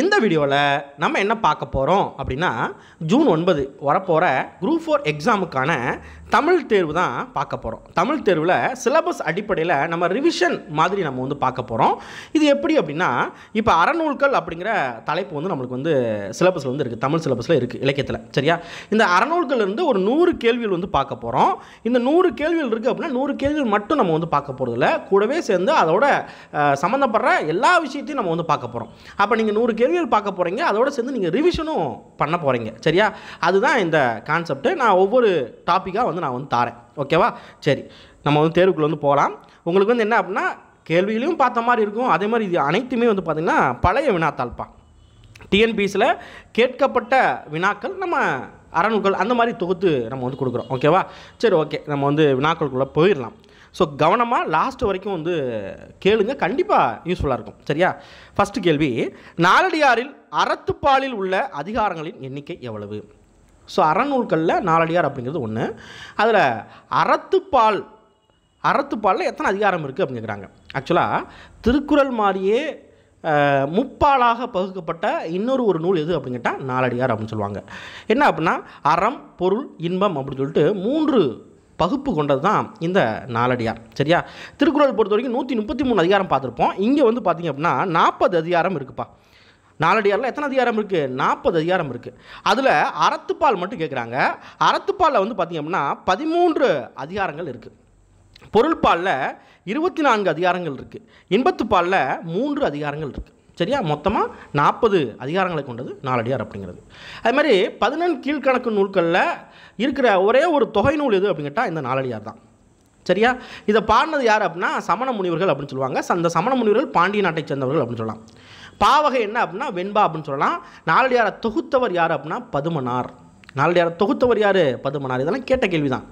இந்த வீடியோவில் நம்ம என்ன பார்க்க போகிறோம் அப்படின்னா ஜூன் ஒன்பது வரப்போகிற குரூப் ஃபோர் எக்ஸாமுக்கான தமிழ் தேர்வு தான் பார்க்க போகிறோம் தமிழ் தேர்வில் சிலபஸ் அடிப்படையில் நம்ம ரிவிஷன் மாதிரி நம்ம வந்து பார்க்க போகிறோம் இது எப்படி அப்படின்னா இப்போ அறநூல்கள் அப்படிங்கிற தலைப்பு வந்து நம்மளுக்கு வந்து சிலபஸில் வந்து இருக்குது தமிழ் சிலபஸில் இருக்குது இலக்கியத்தில் சரியா இந்த அறநூல்கள்லேருந்து ஒரு நூறு கேள்விகள் வந்து பார்க்க போகிறோம் இந்த நூறு கேள்விகள் இருக்குது அப்படின்னா நூறு கேள்விகள் மட்டும் நம்ம வந்து பார்க்க போகிறதில்ல கூடவே சேர்ந்து அதோட சம்மந்தப்படுற எல்லா விஷயத்தையும் நம்ம வந்து பார்க்க போகிறோம் அப்போ நீங்கள் நூறு கேள்விகள் பார்க்க போகிறீங்க அதோடு சேர்ந்து நீங்கள் ரிவிஷனும் பண்ண போகிறீங்க சரியா அதுதான் இந்த கான்செப்ட்டு நான் ஒவ்வொரு டாப்பிக்காக வந்து நான் வந்து தாரேன் ஓகேவா சரி நம்ம வந்து தேர்வுக்குள்ளே வந்து போகலாம் உங்களுக்கு வந்து என்ன அப்படின்னா கேள்விகளையும் பார்த்த மாதிரி இருக்கும் அதே மாதிரி இது அனைத்துமே வந்து பார்த்திங்கன்னா பழைய வினாத்தாள்பா டிஎன்பிஎஸில் கேட்கப்பட்ட வினாக்கள் நம்ம அறநூல்கள் அந்த மாதிரி தொகுத்து நம்ம வந்து கொடுக்குறோம் ஓகேவா சரி ஓகே நம்ம வந்து வினாக்களுக்குள்ளே போயிடலாம் ஸோ கவனமாக லாஸ்ட் வரைக்கும் வந்து கேளுங்க கண்டிப்பாக யூஸ்ஃபுல்லாக இருக்கும் சரியா ஃபஸ்ட்டு கேள்வி நாலடியாரில் அறத்துப்பாலில் உள்ள அதிகாரங்களின் எண்ணிக்கை எவ்வளவு ஸோ அறநூல்களில் நாலடியார் அப்படிங்கிறது ஒன்று அதில் அறத்துப்பால் அறத்துப்பாலில் எத்தனை அதிகாரம் இருக்குது அப்படின்னு கேட்குறாங்க ஆக்சுவலாக திருக்குறள் மாதிரியே முப்பாலாக பகுக்கப்பட்ட இன்னொரு ஒரு நூல் எது அப்படின்னு கேட்டால் நாலடியார் அப்படின்னு சொல்லுவாங்க என்ன அப்படின்னா அறம் பொருள் இன்பம் அப்படின்னு சொல்லிட்டு மூன்று பகுப்பு கொண்டது தான் இந்த நாலடியார் சரியா திருக்குறள் பொறுத்த வரைக்கும் நூற்றி முப்பத்தி மூணு அதிகாரம் பார்த்துருப்போம் இங்கே வந்து பார்த்திங்க அப்படின்னா நாற்பது அதிகாரம் இருக்குப்பா நாலடியாரில் எத்தனை அதிகாரம் இருக்குது நாற்பது அதிகாரம் இருக்குது அதில் அறத்துப்பால் மட்டும் கேட்குறாங்க அறத்துப்பாலில் வந்து பார்த்திங்க அப்படின்னா பதிமூன்று அதிகாரங்கள் இருக்குது பொருள்பாலில் இருபத்தி நான்கு அதிகாரங்கள் இருக்குது இன்பத்துப்பாலில் மூன்று அதிகாரங்கள் இருக்குது சரியா மொத்தமாக நாற்பது அதிகாரங்களை கொண்டது நாலடியார் அப்படிங்கிறது அது மாதிரி பதினெண் கீழ்கணக்கு நூல்களில் இருக்கிற ஒரே ஒரு தொகை நூல் எது அப்படின்னு கேட்டால் இந்த நாலடியார் தான் சரியா இதை பாடினது யார் அப்படின்னா சமண முனிவர்கள் அப்படின்னு சொல்லுவாங்க அந்த சமண முனிவர்கள் பாண்டிய நாட்டை சேர்ந்தவர்கள் அப்படின்னு சொல்லலாம் பாவகை என்ன அப்படின்னா வெண்பா அப்படின்னு சொல்லலாம் நாலடியாரை தொகுத்தவர் யார் அப்படின்னா பதுமனார் நாலடியாரை தொகுத்தவர் யார் பதுமனார் இதெல்லாம் கேட்ட கேள்வி தான்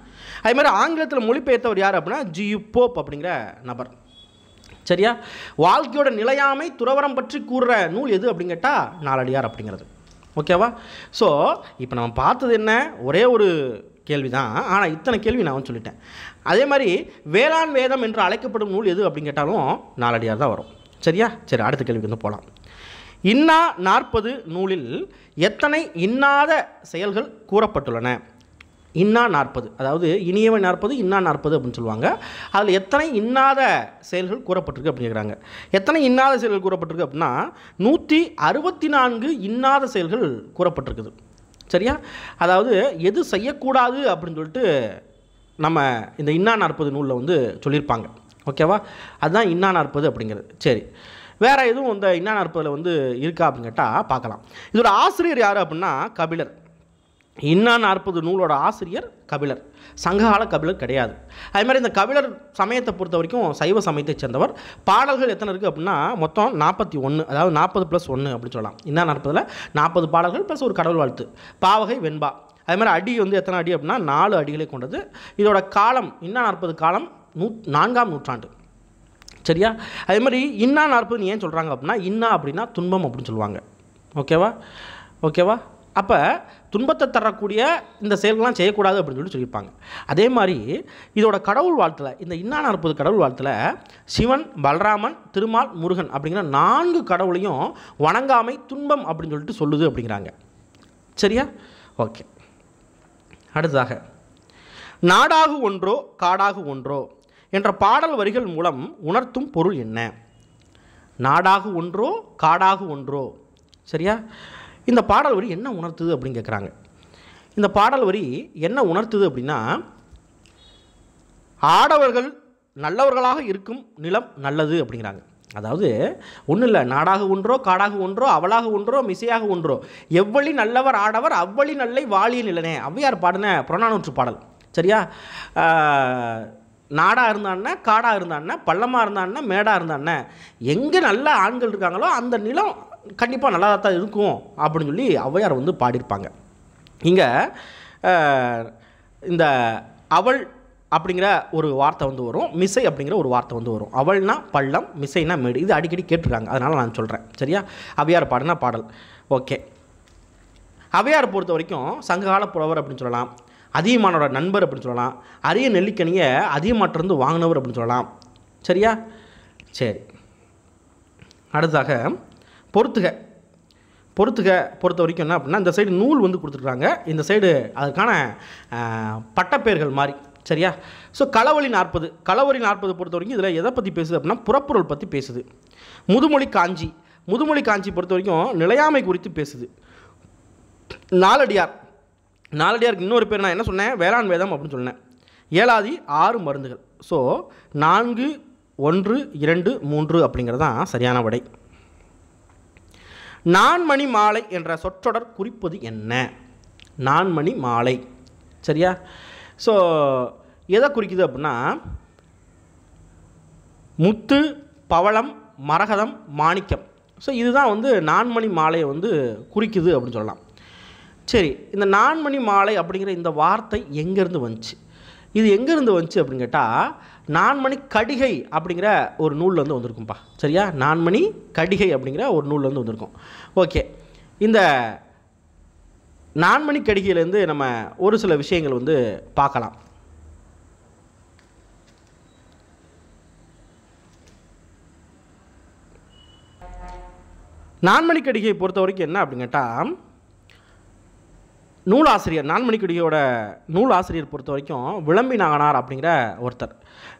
அதே மாதிரி ஆங்கிலத்தில் மொழிபெயர்த்தவர் யார் அப்படின்னா ஜியு போப் அப்படிங்கிற நபர் சரியா வாழ்க்கையோட நிலையாமை துறவரம் பற்றி கூறுற நூல் எது அப்படின்னு கேட்டால் நாலடியார் அப்படிங்கிறது ஓகேவா ஸோ இப்போ நம்ம பார்த்தது என்ன ஒரே ஒரு கேள்வி தான் ஆனால் இத்தனை கேள்வி நான் சொல்லிட்டேன் அதே மாதிரி வேளாண் வேதம் என்று அழைக்கப்படும் நூல் எது அப்படின்னு கேட்டாலும் நாலடியார் தான் வரும் சரியா சரி அடுத்த கேள்விக்கு வந்து போகலாம் இன்னா நாற்பது நூலில் எத்தனை இன்னாத செயல்கள் கூறப்பட்டுள்ளன இன்னா நாற்பது அதாவது இனியவை நாற்பது இன்னா நாற்பது அப்படின்னு சொல்லுவாங்க அதில் எத்தனை இன்னாத செயல்கள் கூறப்பட்டிருக்கு அப்படிங்கிறாங்க எத்தனை இன்னாத செயல்கள் கூறப்பட்டிருக்கு அப்படின்னா நூற்றி அறுபத்தி நான்கு இன்னாத செயல்கள் கூறப்பட்டிருக்குது சரியா அதாவது எது செய்யக்கூடாது அப்படின்னு சொல்லிட்டு நம்ம இந்த இன்னா நாற்பது நூலில் வந்து சொல்லியிருப்பாங்க ஓகேவா அதுதான் இன்னா நாற்பது அப்படிங்கிறது சரி வேறு எதுவும் இந்த இன்னா நாற்பதில் வந்து இருக்கா அப்படின்னு கேட்டால் பார்க்கலாம் இதோட ஆசிரியர் யார் அப்படின்னா கபிலர் இன்னா நாற்பது நூலோட ஆசிரியர் கபிலர் சங்ககால கபிலர் கிடையாது அது மாதிரி இந்த கபிலர் சமயத்தை பொறுத்த வரைக்கும் சைவ சமயத்தைச் சேர்ந்தவர் பாடல்கள் எத்தனை இருக்குது அப்படின்னா மொத்தம் நாற்பத்தி ஒன்று அதாவது நாற்பது ப்ளஸ் ஒன்று அப்படின்னு சொல்லலாம் இன்னா நாற்பதில் நாற்பது பாடல்கள் ப்ளஸ் ஒரு கடவுள் வாழ்த்து பாவகை வெண்பா அது மாதிரி அடி வந்து எத்தனை அடி அப்படின்னா நாலு அடிகளை கொண்டது இதோட காலம் இன்னா நாற்பது காலம் நூ நான்காம் நூற்றாண்டு சரியா அதே மாதிரி இன்னா நாற்பதுன்னு ஏன் சொல்கிறாங்க அப்படின்னா இன்னா அப்படின்னா துன்பம் அப்படின்னு சொல்லுவாங்க ஓகேவா ஓகேவா அப்போ துன்பத்தை தரக்கூடிய இந்த செயல்கள்லாம் செய்யக்கூடாது அப்படின்னு சொல்லி சொல்லியிருப்பாங்க அதே மாதிரி இதோட கடவுள் வாழ்த்தில் இந்த இன்னான நாற்பது கடவுள் வாழ்த்தில் சிவன் பலராமன் திருமால் முருகன் அப்படிங்கிற நான்கு கடவுளையும் வணங்காமை துன்பம் அப்படின்னு சொல்லிட்டு சொல்லுது அப்படிங்கிறாங்க சரியா ஓகே அடுத்ததாக நாடாகு ஒன்றோ காடாகு ஒன்றோ என்ற பாடல் வரிகள் மூலம் உணர்த்தும் பொருள் என்ன நாடாகு ஒன்றோ காடாகு ஒன்றோ சரியா இந்த பாடல் வரி என்ன உணர்த்துது அப்படின்னு கேட்குறாங்க இந்த பாடல் வரி என்ன உணர்த்துது அப்படின்னா ஆடவர்கள் நல்லவர்களாக இருக்கும் நிலம் நல்லது அப்படிங்கிறாங்க அதாவது ஒன்றும் இல்லை நாடாக ஒன்றோ காடாக ஒன்றோ அவளாக ஒன்றோ மிசையாக ஒன்றோ எவ்வளி நல்லவர் ஆடவர் அவ்வளி நல்லை வாழிய நிலனே அவ்வையார் பாடின புறநானூற்று பாடல் சரியா நாடாக இருந்தான்னா காடாக இருந்தான்னா பள்ளமாக இருந்தான்னா மேடாக இருந்தான்னா எங்கே நல்ல ஆண்கள் இருக்காங்களோ அந்த நிலம் கண்டிப்பாக நல்லா தான் இருக்கும் அப்படின்னு சொல்லி ஔவையார் வந்து பாடியிருப்பாங்க இங்கே இந்த அவள் அப்படிங்கிற ஒரு வார்த்தை வந்து வரும் மிசை அப்படிங்கிற ஒரு வார்த்தை வந்து வரும் அவள்னா பள்ளம் மிசைனா மேடு இது அடிக்கடி கேட்டிருக்காங்க அதனால் நான் சொல்கிறேன் சரியா அவையார் பாடுனா பாடல் ஓகே அவையார் பொறுத்த வரைக்கும் சங்ககால புலவர் அப்படின்னு சொல்லலாம் அதிகமானோட நண்பர் அப்படின்னு சொல்லலாம் அரிய நெல்லிக்கனியை அதிகமாட்டிருந்து வாங்கினவர் அப்படின்னு சொல்லலாம் சரியா சரி அடுத்தாக பொறுத்துக பொறுத்துக பொறுத்த வரைக்கும் என்ன அப்படின்னா இந்த சைடு நூல் வந்து கொடுத்துருக்காங்க இந்த சைடு அதுக்கான பட்டப்பேர்கள் மாதிரி சரியா ஸோ களவழி நாற்பது களவழி நாற்பது பொறுத்த வரைக்கும் இதில் எதை பற்றி பேசுது அப்படின்னா புறப்பொருள் பற்றி பேசுது முதுமொழி காஞ்சி முதுமொழி காஞ்சி பொறுத்த வரைக்கும் நிலையாமை குறித்து பேசுது நாலடியார் நாலடியாருக்கு இன்னொரு பேர் நான் என்ன சொன்னேன் வேளாண் வேதம் அப்படின்னு சொன்னேன் ஏழாதி ஆறு மருந்துகள் ஸோ நான்கு ஒன்று இரண்டு மூன்று அப்படிங்கிறது தான் சரியான விடை நான்மணி மாலை என்ற சொற்றொடர் குறிப்பது என்ன நான்மணி மாலை சரியா ஸோ எதை குறிக்குது அப்படின்னா முத்து பவளம் மரகதம் மாணிக்கம் ஸோ இதுதான் வந்து நான்மணி மாலையை வந்து குறிக்குது அப்படின்னு சொல்லலாம் சரி இந்த நான்மணி மாலை அப்படிங்கிற இந்த வார்த்தை எங்கேருந்து வந்துச்சு இது எங்கேருந்து வந்துச்சு அப்படின்னு கேட்டால் நான்மணி கடிகை அப்படிங்கிற ஒரு நூலில் வந்து வந்திருக்கும்ப்பா சரியா நான்மணி கடிகை அப்படிங்கிற ஒரு நூலில் வந்து வந்திருக்கும் ஓகே இந்த நான்மணி கடிகையிலேருந்து நம்ம ஒரு சில விஷயங்கள் வந்து பார்க்கலாம் நான்மணி கடிகையை பொறுத்த வரைக்கும் என்ன அப்படின்னு கேட்டால் நூலாசிரியர் நான்மணிக்குடியோட நூலாசிரியர் பொறுத்த வரைக்கும் விளம்பி நாகனார் அப்படிங்கிற ஒருத்தர்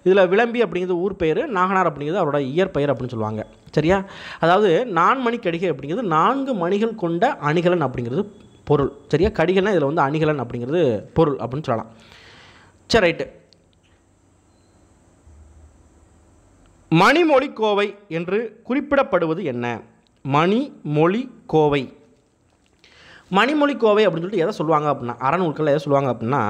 இதில் விளம்பி அப்படிங்கிறது ஊர் பெயர் நாகனார் அப்படிங்கிறது அவரோட இயற்பெயர் அப்படின்னு சொல்லுவாங்க சரியா அதாவது நான்மணி கடிகை அப்படிங்கிறது நான்கு மணிகள் கொண்ட அணிகலன் அப்படிங்கிறது பொருள் சரியா கடிகள்னால் இதில் வந்து அணிகலன் அப்படிங்கிறது பொருள் அப்படின்னு சொல்லலாம் சரி ரைட்டு மணிமொழி கோவை என்று குறிப்பிடப்படுவது என்ன மணி மொழி கோவை மணிமொழி கோவை அப்படின்னு சொல்லிட்டு எதை சொல்லுவாங்க அப்படின்னா அறநூல்களில் எதை சொல்லுவாங்க அப்படின்னா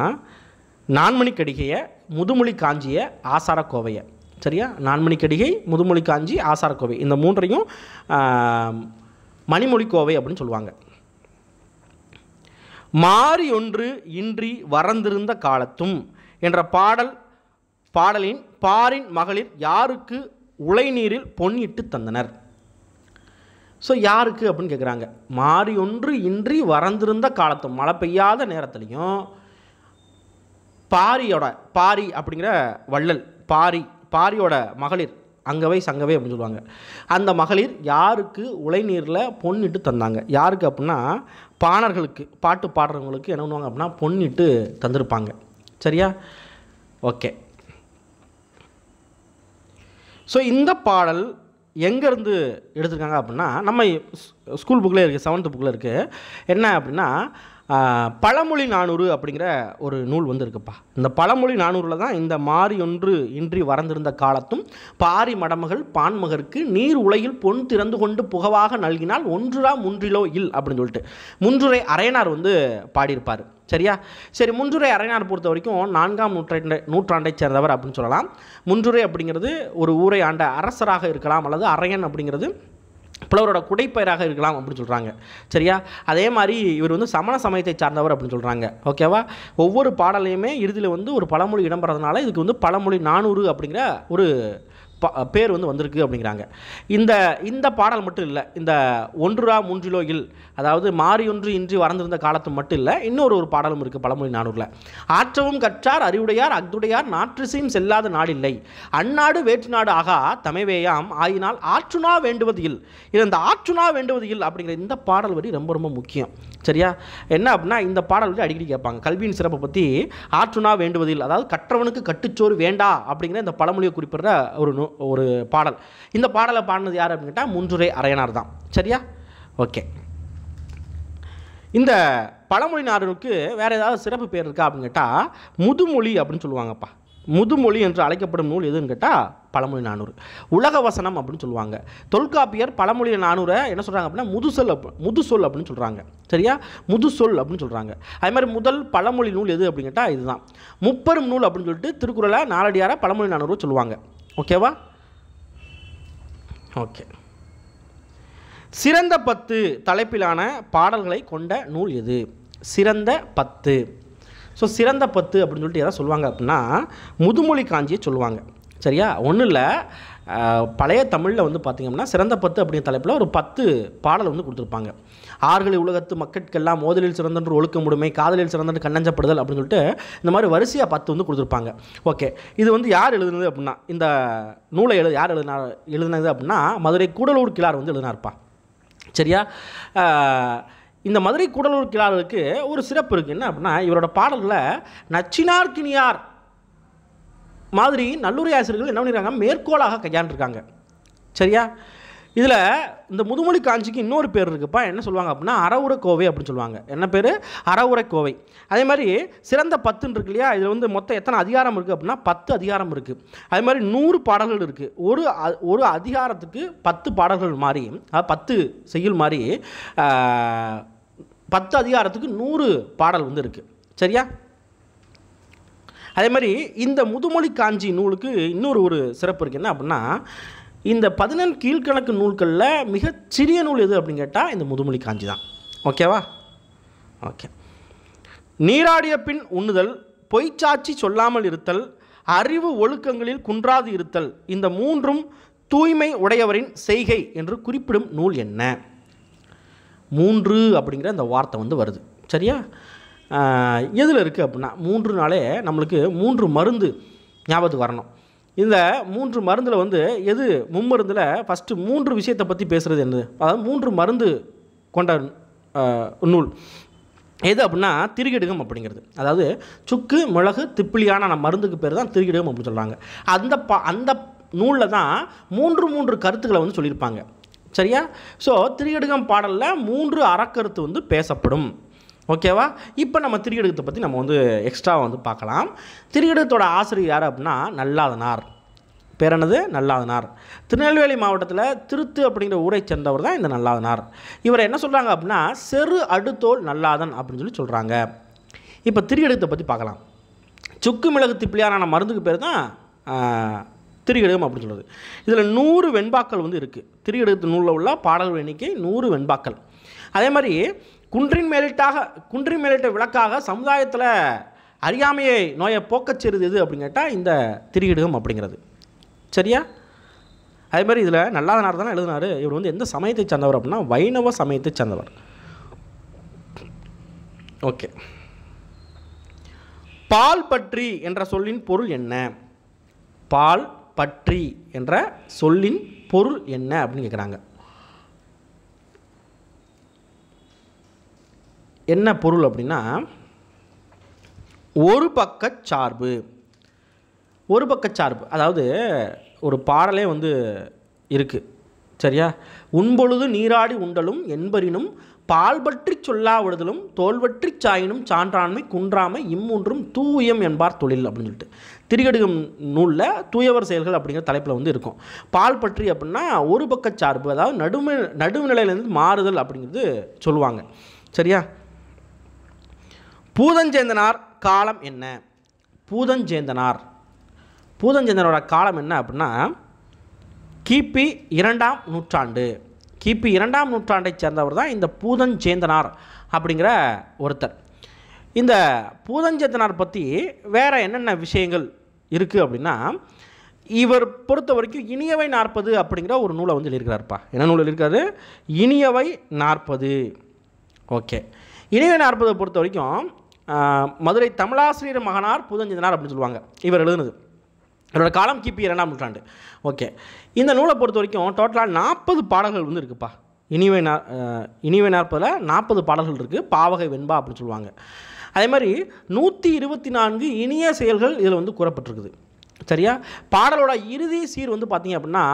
நான்மணி கடிகையை முதுமொழி காஞ்சிய ஆசார கோவையை சரியா நான்மணி கடிகை முதுமொழி காஞ்சி ஆசார கோவை இந்த மூன்றையும் மணிமொழி கோவை அப்படின்னு சொல்லுவாங்க மாறி ஒன்று இன்றி வறந்திருந்த காலத்தும் என்ற பாடல் பாடலின் பாரின் மகளிர் யாருக்கு உழைநீரில் பொன்னிட்டு தந்தனர் ஸோ யாருக்கு அப்படின்னு கேட்குறாங்க மாறி ஒன்று இன்றி வறந்திருந்த காலத்தும் மழை பெய்யாத நேரத்துலையும் பாரியோட பாரி அப்படிங்கிற வள்ளல் பாரி பாரியோட மகளிர் அங்கவை சங்கவே அப்படின்னு சொல்லுவாங்க அந்த மகளிர் யாருக்கு உழைநீரில் பொன்னிட்டு தந்தாங்க யாருக்கு அப்படின்னா பாணர்களுக்கு பாட்டு பாடுறவங்களுக்கு என்ன பண்ணுவாங்க அப்படின்னா பொன்னிட்டு தந்திருப்பாங்க சரியா ஓகே ஸோ இந்த பாடல் எங்கேருந்து எடுத்திருக்காங்க அப்படின்னா நம்ம ஸ்கூல் புக்கில் இருக்குது செவன்த்து புக்கில் இருக்குது என்ன அப்படின்னா பழமொழி நானூறு அப்படிங்கிற ஒரு நூல் வந்து இருக்குப்பா இந்த பழமொழி நானூறில் தான் இந்த மாறி ஒன்று இன்றி வறந்திருந்த காலத்தும் பாரி மடமகள் பான்மகருக்கு நீர் உலகில் பொன் திறந்து கொண்டு புகவாக நல்கினால் ஒன்றுரா முன்றிலோ இல் அப்படின்னு சொல்லிட்டு முன்றுரை அரையனார் வந்து பாடியிருப்பார் சரியா சரி முன்றுரை அரையனார் பொறுத்த வரைக்கும் நான்காம் நூற்றாண்டை நூற்றாண்டை சேர்ந்தவர் அப்படின்னு சொல்லலாம் முன்றுரை அப்படிங்கிறது ஒரு ஊரை ஆண்ட அரசராக இருக்கலாம் அல்லது அரையன் அப்படிங்கிறது புலவரோட குடைப்பெயராக இருக்கலாம் அப்படின்னு சொல்கிறாங்க சரியா அதே மாதிரி இவர் வந்து சமண சமயத்தை சார்ந்தவர் அப்படின்னு சொல்கிறாங்க ஓகேவா ஒவ்வொரு பாடலையுமே இறுதியில் வந்து ஒரு பழமொழி இடம்பெறதுனால இதுக்கு வந்து பழமொழி நானூறு அப்படிங்கிற ஒரு பேர் வந்து வந்திருக்கு அப்படிங்கிறாங்க இந்த இந்த பாடல் மட்டும் இல்லை இந்த ஒன்றுரா இல் அதாவது மாறி ஒன்று இன்றி வறந்திருந்த காலத்து மட்டும் இல்லை இன்னொரு ஒரு பாடலும் இருக்குது பழமொழி நானூரில் ஆற்றவும் கற்றார் அறிவுடையார் அக்துடையார் நாற்றிசையும் செல்லாத நாடில்லை அந்நாடு வேற்று நாடு ஆகா தமைவேயாம் ஆயினால் ஆற்றுனா வேண்டுவது இல் இது அந்த ஆற்றுனா வேண்டுவது இல் அப்படிங்கிற இந்த பாடல் வரி ரொம்ப ரொம்ப முக்கியம் சரியா என்ன அப்படின்னா இந்த பாடல் வந்து அடிக்கடி கேட்பாங்க கல்வியின் சிறப்பை பற்றி ஆற்றுனா வேண்டுவதில் அதாவது கற்றவனுக்கு கட்டுச்சோறு வேண்டா அப்படிங்கிற இந்த பழமொழியை குறிப்பிடுற ஒரு நூ ஒரு பாடல் இந்த பாடலை பாடினது யார் அப்படின்னு கேட்டால் அரையனார் தான் சரியா ஓகே இந்த பழமொழி நாடுக்கு வேறு ஏதாவது சிறப்பு பேர் இருக்கா அப்படின்னு கேட்டால் முதுமொழி அப்படின்னு சொல்லுவாங்கப்பா முதுமொழி என்று அழைக்கப்படும் நூல் எதுன்னு கேட்டால் பழமொழி நானூறு உலக வசனம் அப்படின்னு சொல்லுவாங்க தொல்காப்பியர் பழமொழி நானூரை என்ன சொல்கிறாங்க அப்படின்னா முதுசொல் அப் முதுசொல் அப்படின்னு சொல்கிறாங்க சரியா முதுசொல் அப்படின்னு சொல்கிறாங்க அது மாதிரி முதல் பழமொழி நூல் எது அப்படின்னு கேட்டால் இதுதான் முப்பெரும் நூல் அப்படின்னு சொல்லிட்டு திருக்குறளை நாலடியார பழமொழி நானூறு சொல்லுவாங்க ஓகேவா ஓகே சிறந்த பத்து தலைப்பிலான பாடல்களை கொண்ட நூல் எது சிறந்த பத்து ஸோ சிறந்த பத்து அப்படின்னு சொல்லிட்டு எதாவது சொல்லுவாங்க அப்படின்னா முதுமொழி காஞ்சியை சொல்லுவாங்க சரியா ஒன்றும் இல்லை பழைய தமிழில் வந்து பார்த்திங்கன்னா சிறந்த பத்து அப்படிங்கிற தலைப்பில் ஒரு பத்து பாடல் வந்து கொடுத்துருப்பாங்க ஆறுகளை உலகத்து மக்கட்கெல்லாம் மோதலில் சிறந்தன்று ஒழுக்க முடுமை காதலில் சிறந்தன்று கண்ணஞ்சப்படுதல் அப்படின்னு சொல்லிட்டு இந்த மாதிரி வரிசையாக பத்து வந்து கொடுத்துருப்பாங்க ஓகே இது வந்து யார் எழுதுனது அப்படின்னா இந்த நூலை எழுது யார் எழுதினா எழுதுனது அப்படின்னா மதுரை கூடலூர் கிளார் வந்து எழுதினா சரியா இந்த மதுரை கூடலூர் கிளாருக்கு ஒரு சிறப்பு இருக்குது என்ன அப்படின்னா இவரோட பாடலில் நச்சினார்கினியார் மாதிரி நல்லுரை ஆசிரியர்கள் என்ன பண்ணிருக்காங்க மேற்கோளாக கையாண்டிருக்காங்க சரியா இதில் இந்த முதுமொழி காஞ்சிக்கு இன்னொரு பேர் இருக்குப்பா என்ன சொல்லுவாங்க அப்படின்னா அறவுரை கோவை அப்படின்னு சொல்லுவாங்க என்ன பேர் அறவுரை கோவை அதே மாதிரி சிறந்த பத்துன்னு இருக்கு இல்லையா இதில் வந்து மொத்தம் எத்தனை அதிகாரம் இருக்குது அப்படின்னா பத்து அதிகாரம் இருக்குது அதே மாதிரி நூறு பாடல்கள் இருக்குது ஒரு ஒரு அதிகாரத்துக்கு பத்து பாடல்கள் மாதிரி அதாவது பத்து செய்யுள் மாதிரி பத்து அதிகாரத்துக்கு நூறு பாடல் வந்து இருக்குது சரியா அதே மாதிரி இந்த முதுமொழி காஞ்சி நூலுக்கு இன்னொரு ஒரு சிறப்பு இருக்குது என்ன அப்படின்னா இந்த பதினெண் கீழ்கணக்கு நூல்களில் மிகச்சிறிய நூல் எது அப்படின்னு கேட்டால் இந்த முதுமொழி காஞ்சி தான் ஓகேவா ஓகே நீராடிய பின் உண்ணுதல் பொய்ச்சாட்சி சொல்லாமல் இருத்தல் அறிவு ஒழுக்கங்களில் குன்றாது இருத்தல் இந்த மூன்றும் தூய்மை உடையவரின் செய்கை என்று குறிப்பிடும் நூல் என்ன மூன்று அப்படிங்கிற அந்த வார்த்தை வந்து வருது சரியா எதில் இருக்குது அப்படின்னா மூன்று நாளே நம்மளுக்கு மூன்று மருந்து ஞாபகத்துக்கு வரணும் இந்த மூன்று மருந்தில் வந்து எது மும்மருந்தில் ஃபஸ்ட்டு மூன்று விஷயத்தை பற்றி பேசுகிறது என்னது அதாவது மூன்று மருந்து கொண்ட நூல் எது அப்படின்னா திருகிடுகம் அப்படிங்கிறது அதாவது சுக்கு மிளகு திப்பிலியான மருந்துக்கு பேர் தான் திருகிடுகம் அப்படின்னு சொல்கிறாங்க அந்த பா அந்த நூலில் தான் மூன்று மூன்று கருத்துக்களை வந்து சொல்லியிருப்பாங்க சரியா ஸோ திருகிடுகம் பாடலில் மூன்று அறக்கருத்து வந்து பேசப்படும் ஓகேவா இப்போ நம்ம திரியடுகத்தை பற்றி நம்ம வந்து எக்ஸ்ட்ரா வந்து பார்க்கலாம் திரியடுகத்தோட ஆசிரியர் யார் அப்படின்னா நல்லாதனார் பேரனது நல்லாதனார் திருநெல்வேலி மாவட்டத்தில் திருத்து அப்படிங்கிற ஊரை சேர்ந்தவர் தான் இந்த நல்லாதனார் இவர் என்ன சொல்கிறாங்க அப்படின்னா செரு அடுத்தோல் நல்லாதன் அப்படின்னு சொல்லி சொல்கிறாங்க இப்போ திரியடுகத்தை பற்றி பார்க்கலாம் சுக்கு மிளகு திப்பிலியாரான மருந்துக்கு பேர் தான் திரிகடுகம் அப்படின்னு சொல்கிறது இதில் நூறு வெண்பாக்கள் வந்து இருக்குது திரிகடுகத்து நூலில் உள்ள பாடல்கள் எண்ணிக்கை நூறு வெண்பாக்கள் அதே மாதிரி குன்றின் மேலிட்டாக குன்றின் மேலிட்ட விளக்காக சமுதாயத்தில் அறியாமையை நோயை போக்கச் செய்கிறது எது அப்படின்னு கேட்டால் இந்த திரியிடுகம் அப்படிங்கிறது சரியா அதேமாதிரி இதில் நல்லாதனார் தானே எழுதினார் இவர் வந்து எந்த சமயத்தை சேர்ந்தவர் அப்படின்னா வைணவ சமயத்தை சேர்ந்தவர் ஓகே பால் பற்றி என்ற சொல்லின் பொருள் என்ன பால் பற்றி என்ற சொல்லின் பொருள் என்ன அப்படின்னு கேட்குறாங்க என்ன பொருள் அப்படின்னா ஒரு பக்க சார்பு ஒரு பக்க சார்பு அதாவது ஒரு பாடலே வந்து இருக்குது சரியா உண்பொழுது நீராடி உண்டலும் என்பரினும் பால் பற்றி சொல்லாவிடுதலும் தோல்வற்றி சாயினும் சான்றாண்மை குன்றாமை இம்மூன்றும் தூயம் என்பார் தொழில் அப்படின்னு சொல்லிட்டு திரிகடுகம் நூலில் தூயவர் செயல்கள் அப்படிங்கிற தலைப்பில் வந்து இருக்கும் பால் பற்றி அப்படின்னா ஒரு பக்க சார்பு அதாவது நடுமை நடுநிலையிலேருந்து மாறுதல் அப்படிங்கிறது சொல்லுவாங்க சரியா பூதஞ்சேந்தனார் காலம் என்ன பூதஞ்சேந்தனார் பூதஞ்சேந்தனோட காலம் என்ன அப்படின்னா கிபி இரண்டாம் நூற்றாண்டு கிபி இரண்டாம் நூற்றாண்டை சேர்ந்தவர் தான் இந்த பூதஞ்சேந்தனார் அப்படிங்கிற ஒருத்தர் இந்த பூதஞ்சேந்தனார் பற்றி வேறு என்னென்ன விஷயங்கள் இருக்குது அப்படின்னா இவர் பொறுத்த வரைக்கும் இனியவை நாற்பது அப்படிங்கிற ஒரு நூலை வந்து எழுதியிருக்கிறார்ப்பா என்ன நூலில் இருக்காது இனியவை நாற்பது ஓகே இனியவை நாற்பதை பொறுத்த வரைக்கும் மதுரை தமிழாசிரியர் மகனார் புதஞ்சந்தனார் அப்படின்னு சொல்லுவாங்க இவர் எழுதுனது என்னோடய காலம் கிபி இரண்டாம் நூற்றாண்டு ஓகே இந்த நூலை பொறுத்த வரைக்கும் டோட்டலாக நாற்பது பாடல்கள் வந்து இருக்குப்பா இனிவை நா இனிவை நாற்பதில் நாற்பது பாடல்கள் இருக்குது பாவகை வெண்பா அப்படின்னு சொல்லுவாங்க அதே மாதிரி நூற்றி இருபத்தி நான்கு இனிய செயல்கள் இதில் வந்து கூறப்பட்டிருக்குது சரியா பாடலோட இறுதி சீர் வந்து பார்த்திங்க அப்படின்னா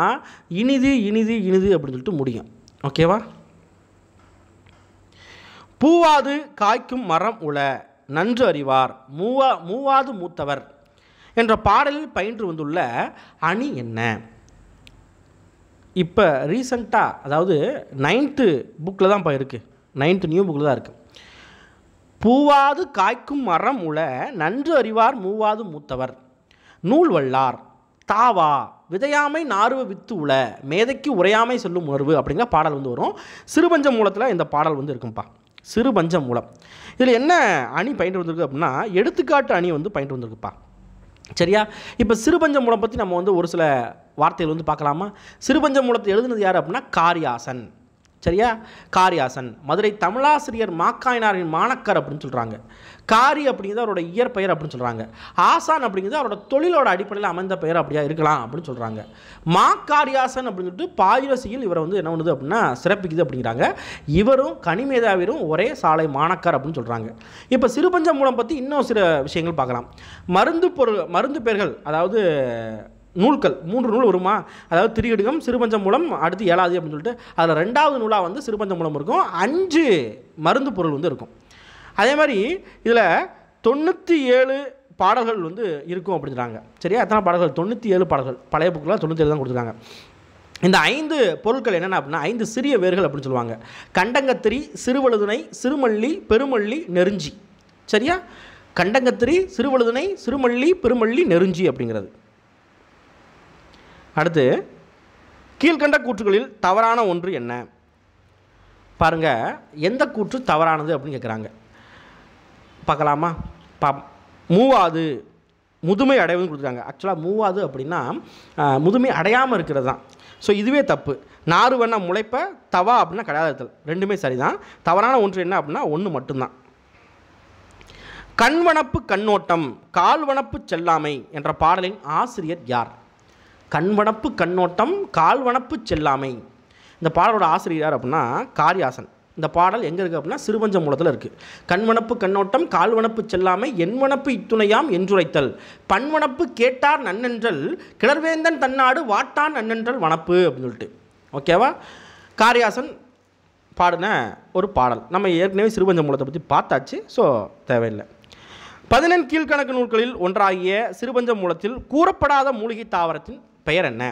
இனிது இனிது இனிது அப்படின்னு சொல்லிட்டு முடியும் ஓகேவா பூவாது காய்க்கும் மரம் உள நன்று அறிவார் மூவா மூவாது மூத்தவர் என்ற பாடலில் பயின்று வந்துள்ள அணி என்ன இப்போ ரீசண்டாக அதாவது நைன்த்து புக்கில் தான் இப்போ இருக்குது நைன்த்து நியூ புக்கில் தான் இருக்குது பூவாது காய்க்கும் மரம் உள நன்று அறிவார் மூவாது மூத்தவர் நூல் வல்லார் தாவா விதையாமை நாருவ வித்து உள மேதைக்கு உரையாமை சொல்லும் உணர்வு அப்படிங்கிற பாடல் வந்து வரும் சிறுபஞ்ச மூலத்தில் இந்த பாடல் வந்து இருக்கும்ப்பா சிறு பஞ்சம் மூலம் இதில் என்ன அணி பயின்று வந்திருக்கு அப்படின்னா எடுத்துக்காட்டு அணி வந்து பயின்று வந்திருக்குப்பா சரியா இப்போ சிறுபஞ்ச மூலம் பற்றி நம்ம வந்து ஒரு சில வார்த்தைகள் வந்து பார்க்கலாமா சிறுபஞ்ச மூலத்தை எழுதுனது யார் அப்படின்னா காரியாசன் சரியா காரியாசன் மதுரை தமிழாசிரியர் மாக்காயினாரின் மாணக்கர் அப்படின்னு சொல்கிறாங்க காரி அப்படிங்கிறது அவரோட இயற்பெயர் அப்படின்னு சொல்கிறாங்க ஆசான் அப்படிங்கிறது அவரோட தொழிலோட அடிப்படையில் அமைந்த பெயர் அப்படியா இருக்கலாம் அப்படின்னு சொல்கிறாங்க மா காரியாசன் அப்படின்னு சொல்லிட்டு பாயிரசியில் இவரை வந்து என்ன பண்ணுது அப்படின்னா சிறப்பிக்குது அப்படிங்கிறாங்க இவரும் கனிமேதாவிரும் ஒரே சாலை மாணக்கார் அப்படின்னு சொல்கிறாங்க இப்போ சிறுபஞ்சம் மூலம் பற்றி இன்னும் சில விஷயங்கள் பார்க்கலாம் மருந்து பொருள் மருந்து பெயர்கள் அதாவது நூல்கள் மூன்று நூல் வருமா அதாவது திருகிடுகம் சிறுபஞ்சம் மூலம் அடுத்து ஏழாவது அப்படின்னு சொல்லிட்டு அதில் ரெண்டாவது நூலாக வந்து சிறுபஞ்சம் மூலம் இருக்கும் அஞ்சு மருந்து பொருள் வந்து இருக்கும் அதே மாதிரி இதில் தொண்ணூற்றி ஏழு பாடல்கள் வந்து இருக்கும் அப்படிங்கிறாங்க சரியா எத்தனை பாடல்கள் தொண்ணூற்றி ஏழு பாடல்கள் பழைய புக்கெலாம் தொண்ணூற்றி ஏழு தான் கொடுத்துருக்காங்க இந்த ஐந்து பொருட்கள் என்னென்ன அப்படின்னா ஐந்து சிறிய வேர்கள் அப்படின்னு சொல்லுவாங்க கண்டங்கத்திரி சிறுவழுதுனை சிறுமல்லி பெருமல்லி நெருஞ்சி சரியா கண்டங்கத்திரி சிறுவழுதுனை சிறுமல்லி பெருமல்லி நெருஞ்சி அப்படிங்கிறது அடுத்து கீழ்கண்ட கூற்றுகளில் தவறான ஒன்று என்ன பாருங்கள் எந்த கூற்று தவறானது அப்படின்னு கேட்குறாங்க பார்க்கலாமா ப மூவாது முதுமை அடைவதுன்னு கொடுத்துருக்காங்க ஆக்சுவலாக மூவாது அப்படின்னா முதுமை அடையாமல் இருக்கிறது தான் ஸோ இதுவே தப்பு நாறுவண்ணா முளைப்ப தவா அப்படின்னா கிடையாதத்தல் ரெண்டுமே சரி தான் தவறான ஒன்று என்ன அப்படின்னா ஒன்று மட்டும்தான் கண்வனப்பு கண்ணோட்டம் கால்வனப்பு செல்லாமை என்ற பாடலின் ஆசிரியர் யார் கண்வனப்பு கண்ணோட்டம் கால்வனப்பு செல்லாமை இந்த பாடலோட ஆசிரியர் யார் அப்படின்னா காரியாசன் இந்த பாடல் எங்கே இருக்குது அப்படின்னா சிறுபஞ்ச மூலத்தில் இருக்குது கண்வனப்பு கண்ணோட்டம் கால்வனப்பு செல்லாமை என்வனப்பு இத்துணையாம் என்றுரைத்தல் பண்வனப்பு கேட்டார் நன்னென்றல் கிளர்வேந்தன் தன்னாடு வாட்டான் நன்னென்றல் வனப்பு அப்படின்னு சொல்லிட்டு ஓகேவா காரியாசன் பாடின ஒரு பாடல் நம்ம ஏற்கனவே சிறுபஞ்ச மூலத்தை பற்றி பார்த்தாச்சு ஸோ தேவையில்லை பதினெண் கீழ்கணக்கு நூல்களில் ஒன்றாகிய சிறுபஞ்ச மூலத்தில் கூறப்படாத மூலிகை தாவரத்தின் பெயர் என்ன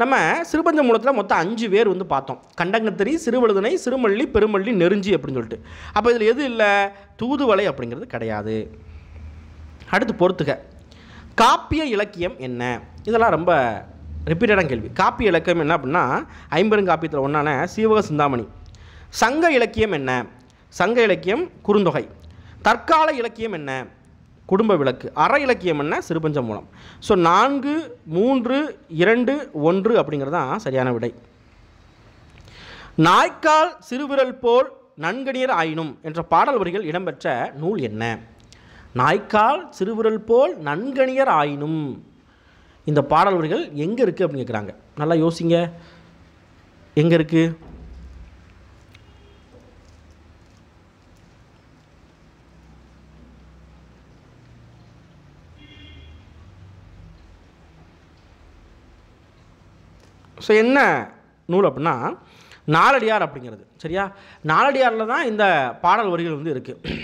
நம்ம சிறுபஞ்ச மூலத்தில் மொத்தம் அஞ்சு பேர் வந்து பார்த்தோம் கண்டங்கத்தறி சிறுவழுதனை சிறுமல்லி பெருமல்லி நெருஞ்சி அப்படின்னு சொல்லிட்டு அப்போ இதில் எது இல்லை தூதுவலை அப்படிங்கிறது கிடையாது அடுத்து பொறுத்துக காப்பிய இலக்கியம் என்ன இதெல்லாம் ரொம்ப ரிப்பீட்டடான கேள்வி காப்பிய இலக்கியம் என்ன அப்படின்னா ஐம்பெருங்காப்பியத்தில் ஒன்றான சீவக சிந்தாமணி சங்க இலக்கியம் என்ன சங்க இலக்கியம் குறுந்தொகை தற்கால இலக்கியம் என்ன குடும்ப விளக்கு அற இலக்கியம் என்ன சிறுபஞ்ச மூலம் ஸோ நான்கு மூன்று இரண்டு ஒன்று அப்படிங்கிறது தான் சரியான விடை நாய்க்கால் சிறுவிரல் போல் நன்கணியர் ஆயினும் என்ற பாடல் வரிகள் இடம்பெற்ற நூல் என்ன நாய்க்கால் சிறுவிரல் போல் நன்கணியர் ஆயினும் இந்த பாடல் வரிகள் எங்கே இருக்குது அப்படின்னு கேட்குறாங்க நல்லா யோசிங்க எங்கே இருக்குது ஸோ என்ன நூல் அப்படின்னா நாலடியார் அப்படிங்கிறது சரியா நாலடியாரில் தான் இந்த பாடல் வரிகள் வந்து இருக்குது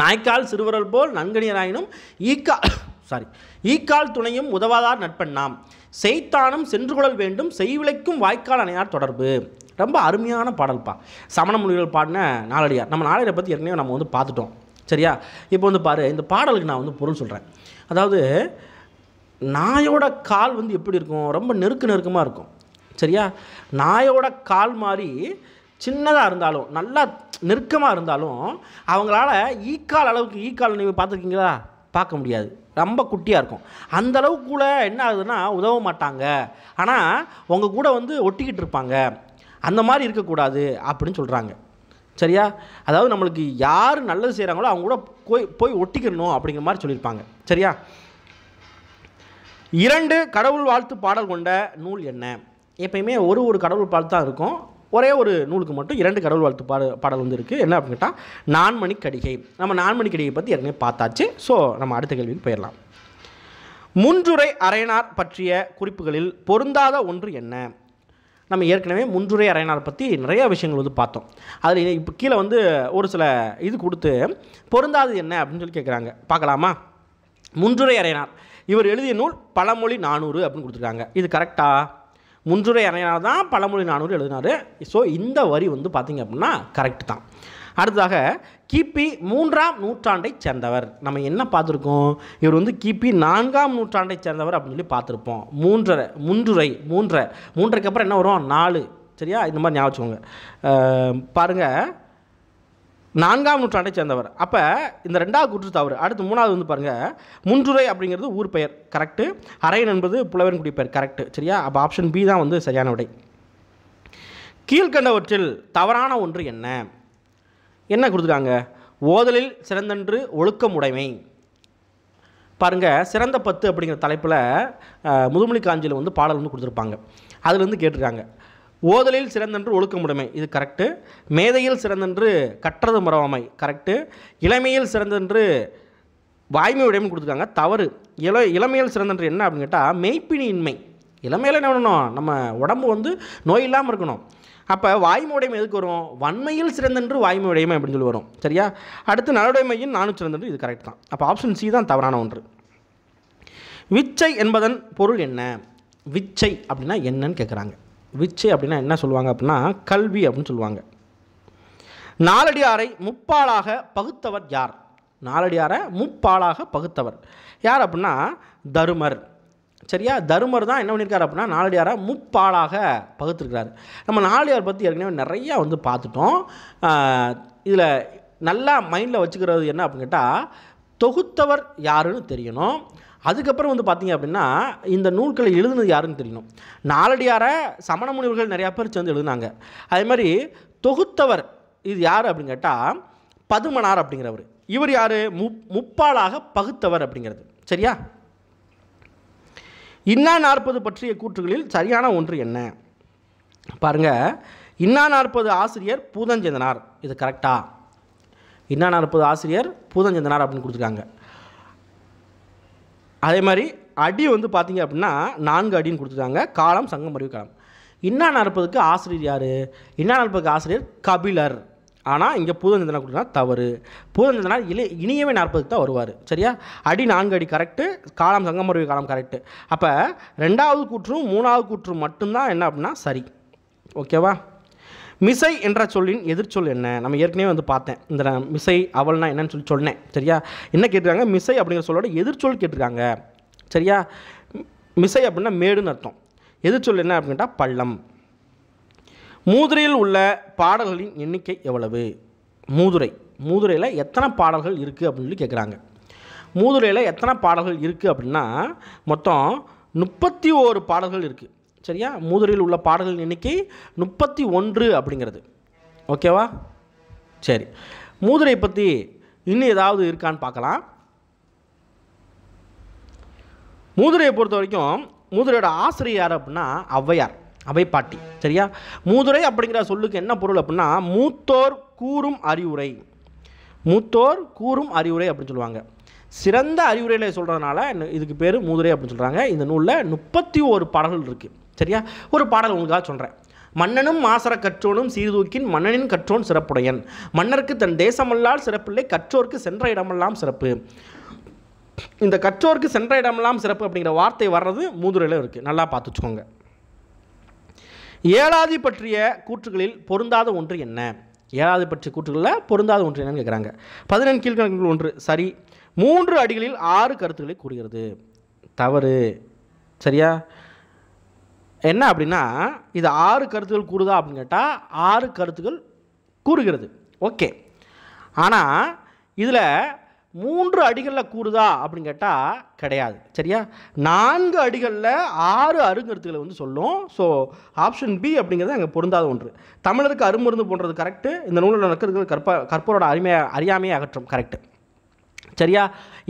நாய்க்கால் சிறுவரல் போல் நன்கணியராயினும் ஈக்கால் சாரி ஈக்கால் துணையும் உதவாதார் நட்பெண்ணாம் செய்தானும் சென்று கொள்ள வேண்டும் செய்விளைக்கும் வாய்க்கால் அணையார் தொடர்பு ரொம்ப அருமையான பாடல்ப்பா சமண மொழிகள் பாடின நாலடியார் நம்ம நாளடியை பற்றி ஏற்கனவே நம்ம வந்து பார்த்துட்டோம் சரியா இப்போ வந்து பாரு இந்த பாடலுக்கு நான் வந்து பொருள் சொல்கிறேன் அதாவது நாயோட கால் வந்து எப்படி இருக்கும் ரொம்ப நெருக்க நெருக்கமாக இருக்கும் சரியா நாயோட கால் மாதிரி சின்னதாக இருந்தாலும் நல்லா நெருக்கமாக இருந்தாலும் அவங்களால ஈக்கால் அளவுக்கு ஈக்கால் நீங்கள் பார்த்துருக்கீங்களா பார்க்க முடியாது ரொம்ப குட்டியாக இருக்கும் அந்த அளவுக்கு கூட என்ன ஆகுதுன்னா உதவ மாட்டாங்க ஆனால் உங்கள் கூட வந்து ஒட்டிக்கிட்டு இருப்பாங்க அந்த மாதிரி இருக்கக்கூடாது அப்படின்னு சொல்கிறாங்க சரியா அதாவது நம்மளுக்கு யார் நல்லது செய்கிறாங்களோ அவங்க கூட போய் போய் ஒட்டிக்கணும் அப்படிங்கிற மாதிரி சொல்லியிருப்பாங்க சரியா இரண்டு கடவுள் வாழ்த்து பாடல் கொண்ட நூல் என்ன எப்பயுமே ஒரு ஒரு கடவுள் பாடல் தான் இருக்கும் ஒரே ஒரு நூலுக்கு மட்டும் இரண்டு கடவுள் வாழ்த்து பாட பாடல் வந்து இருக்குது என்ன அப்படின்னு கேட்டால் நான்மணி கடிகை நம்ம நான்மணி கடிகை பற்றி ஏற்கனவே பார்த்தாச்சு ஸோ நம்ம அடுத்த கேள்விக்கு போயிடலாம் முன்றுரை அரையனார் பற்றிய குறிப்புகளில் பொருந்தாத ஒன்று என்ன நம்ம ஏற்கனவே முன்றுரை அரையனார் பற்றி நிறையா விஷயங்கள் வந்து பார்த்தோம் அதில் இப்போ கீழே வந்து ஒரு சில இது கொடுத்து பொருந்தாது என்ன அப்படின்னு சொல்லி கேட்குறாங்க பார்க்கலாமா முன்றுரை அரையனார் இவர் எழுதிய நூல் பழமொழி நானூறு அப்படின்னு கொடுத்துருக்காங்க இது கரெக்டாக முன்றுரை அணையால் தான் பழமொழி நானூறு எழுதினார் ஸோ இந்த வரி வந்து பார்த்திங்க அப்படின்னா கரெக்ட் தான் அடுத்ததாக கிபி மூன்றாம் நூற்றாண்டை சேர்ந்தவர் நம்ம என்ன பார்த்துருக்கோம் இவர் வந்து கிபி நான்காம் நூற்றாண்டை சேர்ந்தவர் அப்படின்னு சொல்லி பார்த்துருப்போம் மூன்றரை முன்றுரை மூன்றரை மூன்றரைக்கு அப்புறம் என்ன வரும் நாலு சரியா இந்த மாதிரி ஞாபகம் வச்சுக்கோங்க பாருங்கள் நான்காம் நூற்றாண்டை சேர்ந்தவர் அப்போ இந்த ரெண்டாவது குற்று தவறு அடுத்து மூணாவது வந்து பாருங்கள் முன்றுரை அப்படிங்கிறது ஊர் பெயர் கரெக்டு அரையன் என்பது புலவரின் பெயர் கரெக்டு சரியா அப்போ ஆப்ஷன் பி தான் வந்து சரியான விடை கீழ்கண்டவற்றில் தவறான ஒன்று என்ன என்ன கொடுத்துருக்காங்க ஓதலில் சிறந்தன்று ஒழுக்கம் உடைமை பாருங்கள் சிறந்த பத்து அப்படிங்கிற தலைப்பில் முதுமொழி காஞ்சியில் வந்து பாடல் வந்து கொடுத்துருப்பாங்க அதில் வந்து கேட்டிருக்காங்க ஓதலில் சிறந்தென்று ஒழுக்கமுடைமை இது கரெக்டு மேதையில் சிறந்தென்று கற்றது மறவாமை கரெக்டு இளமையில் சிறந்தென்று வாய்மை உடைமைன்னு கொடுத்துருக்காங்க தவறு இள இளமையில் சிறந்தென்று என்ன அப்படின்னு கேட்டால் இன்மை இளமையில் என்ன பண்ணணும் நம்ம உடம்பு வந்து நோய் இல்லாமல் இருக்கணும் அப்போ வாய்மை உடைமை எதுக்கு வரும் வன்மையில் சிறந்தென்று வாய்மை உடையமை அப்படின்னு சொல்லி வரும் சரியா அடுத்து நலுடைமையின் நானும் சிறந்தென்று இது கரெக்ட் தான் அப்போ ஆப்ஷன் சி தான் தவறான ஒன்று விச்சை என்பதன் பொருள் என்ன விச்சை அப்படின்னா என்னன்னு கேட்குறாங்க விச்சு அப்படின்னா என்ன சொல்லுவாங்க அப்படின்னா கல்வி அப்படின்னு சொல்லுவாங்க நாலடியாரை முப்பாலாக பகுத்தவர் யார் நாலடியாரை முப்பாலாக பகுத்தவர் யார் அப்படின்னா தருமர் சரியா தருமர் தான் என்ன பண்ணியிருக்காரு அப்படின்னா நாலடியாரை முப்பாலாக பகுத்திருக்கிறாரு நம்ம நாலடியார் பற்றி ஏற்கனவே நிறையா வந்து பார்த்துட்டோம் இதில் நல்லா மைண்டில் வச்சுக்கிறது என்ன அப்படின்னு கேட்டால் தொகுத்தவர் யாருன்னு தெரியணும் அதுக்கப்புறம் வந்து பார்த்திங்க அப்படின்னா இந்த நூல்களை எழுதுனது யாருன்னு தெரியணும் நாலடியாரை சமண முனிவர்கள் நிறையா பேர் சேர்ந்து எழுதுனாங்க அதே மாதிரி தொகுத்தவர் இது யார் அப்படின்னு கேட்டால் பதுமனார் அப்படிங்கிறவர் இவர் யார் முப் முப்பாலாக பகுத்தவர் அப்படிங்கிறது சரியா இன்னா நாற்பது பற்றிய கூற்றுகளில் சரியான ஒன்று என்ன பாருங்கள் இன்னா நாற்பது ஆசிரியர் பூதஞ்சேந்தனார் இது கரெக்டாக இன்னா நாற்பது ஆசிரியர் பூதஞ்சேந்தனார் அப்படின்னு கொடுத்துருக்காங்க அதே மாதிரி அடி வந்து பார்த்திங்க அப்படின்னா நான்கு அடின்னு கொடுத்துட்டாங்க காலம் சங்கம் அறிவு காலம் இன்னா நடப்பதுக்கு ஆசிரியர் யார் இன்னா நடப்பதுக்கு ஆசிரியர் கபிலர் ஆனால் இங்கே பூதஞ்சந்தனா கொடுத்தா தவறு பூதஞ்சந்தனா இலை இனியவே நாற்பதுக்கு தான் வருவார் சரியா அடி நான்கு அடி கரெக்டு காலம் சங்கமருவி காலம் கரெக்டு அப்போ ரெண்டாவது கூற்றும் மூணாவது கூற்றும் மட்டும்தான் என்ன அப்படின்னா சரி ஓகேவா மிசை என்ற சொல்லின் எதிர்ச்சொல் என்ன நம்ம ஏற்கனவே வந்து பார்த்தேன் இந்த மிசை அவள்னா என்னன்னு சொல்லி சொன்னேன் சரியா என்ன கேட்டிருக்காங்க மிசை அப்படிங்கிற சொல்லோட எதிர்ச்சொல் கேட்டிருக்காங்க சரியா மிசை அப்படின்னா மேடுன்னு அர்த்தம் எதிர்ச்சொல் என்ன அப்படின்ட்டா பள்ளம் மூதுரையில் உள்ள பாடல்களின் எண்ணிக்கை எவ்வளவு மூதுரை மூதுரையில் எத்தனை பாடல்கள் இருக்குது அப்படின்னு சொல்லி கேட்குறாங்க மூதுரையில் எத்தனை பாடல்கள் இருக்குது அப்படின்னா மொத்தம் முப்பத்தி ஓரு பாடல்கள் இருக்குது சரியா மூதுரையில் உள்ள பாடல்களின் எண்ணிக்கை முப்பத்தி ஒன்று அப்படிங்கிறது ஓகேவா சரி மூதுரை பற்றி இன்னும் ஏதாவது இருக்கான்னு பார்க்கலாம் மூதுரையை பொறுத்த வரைக்கும் மூதுரையோட ஆசிரியர் யார் அப்படின்னா ஔவையார் அவை பாட்டி சரியா மூதுரை அப்படிங்கிற சொல்லுக்கு என்ன பொருள் அப்படின்னா மூத்தோர் கூறும் அறிவுரை மூத்தோர் கூறும் அறிவுரை அப்படின்னு சொல்லுவாங்க சிறந்த அறிவுரைகளை சொல்கிறதுனால இதுக்கு பேர் மூதுரை அப்படின்னு சொல்கிறாங்க இந்த நூலில் முப்பத்தி ஒரு பாடல்கள் இருக்குது சரியா ஒரு பாடல் உங்களுக்காக சொல்கிறேன் மன்னனும் மாசர கற்றோனும் சீர்தூக்கின் மன்னனின் கற்றோன் சிறப்புடையன் மன்னருக்கு தன் தேசமல்லால் சிறப்பில்லை கற்றோர்க்கு சென்ற இடமெல்லாம் சிறப்பு இந்த கற்றோர்க்கு சென்ற இடமெல்லாம் சிறப்பு அப்படிங்கிற வார்த்தை வர்றது மூதுரையில் இருக்குது நல்லா பார்த்துச்சுக்கோங்க ஏழாதி பற்றிய கூற்றுகளில் பொருந்தாத ஒன்று என்ன ஏழாவது பற்றிய கூற்றுகளில் பொருந்தாத ஒன்று என்னன்னு கேட்குறாங்க பதினெண் கீழ்கணக்குகள் ஒன்று சரி மூன்று அடிகளில் ஆறு கருத்துக்களை கூறுகிறது தவறு சரியா என்ன அப்படின்னா இது ஆறு கருத்துக்கள் கூறுதா அப்படின்னு கேட்டால் ஆறு கருத்துக்கள் கூறுகிறது ஓகே ஆனால் இதில் மூன்று அடிகளில் கூறுதா அப்படின்னு கேட்டால் கிடையாது சரியா நான்கு அடிகளில் ஆறு அருங்கருத்துக்களை வந்து சொல்லும் ஸோ ஆப்ஷன் பி அப்படிங்கிறது அங்கே பொருந்தாத ஒன்று தமிழருக்கு அருமருந்து போன்றது கரெக்டு இந்த நூலில் நக்கர்கள் கற்ப கற்போரோட அருமையாக அறியாமையை அகற்றும் கரெக்டு சரியா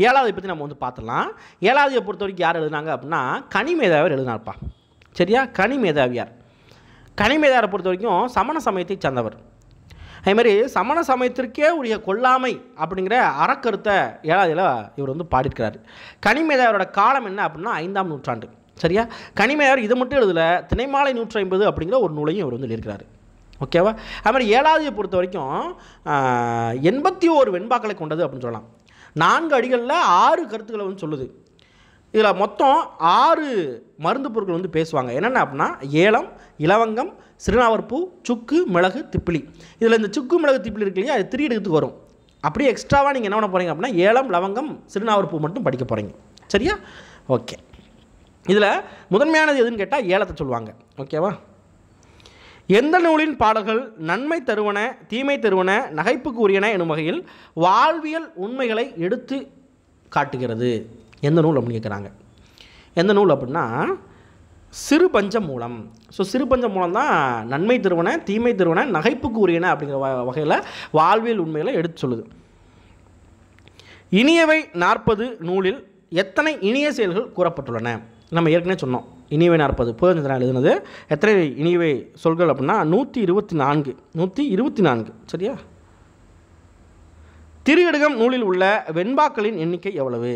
ஏழாவதை பற்றி நம்ம வந்து பார்த்துடலாம் ஏழாவதியை பொறுத்த வரைக்கும் யார் எழுதினாங்க அப்படின்னா கனிமேதாவர் எழுதினார்ப்பா சரியா கனி மேதாவியார் கனி மேதாவை பொறுத்த வரைக்கும் சமண சமயத்தை சார்ந்தவர் அதேமாதிரி சமண சமயத்திற்கே உரிய கொல்லாமை அப்படிங்கிற அறக்கருத்தை ஏழாவதில் இவர் வந்து பாடியிருக்கிறார் கனிமேதாவரோட காலம் என்ன அப்படின்னா ஐந்தாம் நூற்றாண்டு சரியா கனிமேதாவர் இது மட்டும் எழுதலை திணைமாலை நூற்றி ஐம்பது அப்படிங்கிற ஒரு நூலையும் இவர் வந்து எழுதியிருக்கிறார் ஓகேவா அது மாதிரி ஏழாவது பொறுத்த வரைக்கும் எண்பத்தி ஓரு வெண்பாக்களை கொண்டது அப்படின்னு சொல்லலாம் நான்கு அடிகளில் ஆறு கருத்துக்களை வந்து சொல்லுது இதில் மொத்தம் ஆறு மருந்து பொருட்கள் வந்து பேசுவாங்க என்னென்ன அப்படின்னா ஏலம் இலவங்கம் சிறுநாவற்பூ சுக்கு மிளகு திப்பிலி இதில் இந்த சுக்கு மிளகு திப்பிலி இருக்கு இல்லையா அது திரியெடுத்துக்கு வரும் அப்படியே எக்ஸ்ட்ராவாக நீங்கள் என்ன பண்ண போகிறீங்க அப்படின்னா ஏலம் லவங்கம் சிறுநாவற்பூ மட்டும் படிக்க போகிறீங்க சரியா ஓகே இதில் முதன்மையானது எதுன்னு கேட்டால் ஏலத்தை சொல்லுவாங்க ஓகேவா எந்த நூலின் பாடல்கள் நன்மை தருவன தீமை தருவன நகைப்புக்கு உரியன எனும் வகையில் வாழ்வியல் உண்மைகளை எடுத்து காட்டுகிறது எந்த நூல் அப்படின்னு கேட்குறாங்க எந்த நூல் அப்படின்னா சிறு பஞ்ச மூலம் ஸோ சிறு பஞ்ச மூலம் தான் நன்மை திருவன தீமை திருவன நகைப்புக்கு உரியன அப்படிங்கிற வகையில் வாழ்வியல் உண்மையில் எடுத்து சொல்லுது இனியவை நாற்பது நூலில் எத்தனை இனிய செயல்கள் கூறப்பட்டுள்ளன நம்ம ஏற்கனவே சொன்னோம் இனியவை நாற்பது புதஞ்சந்திரன் எழுதுனது எத்தனை இனியவை சொல்கள் அப்படின்னா நூற்றி இருபத்தி நான்கு நூற்றி இருபத்தி நான்கு சரியா திரு நூலில் உள்ள வெண்பாக்களின் எண்ணிக்கை எவ்வளவு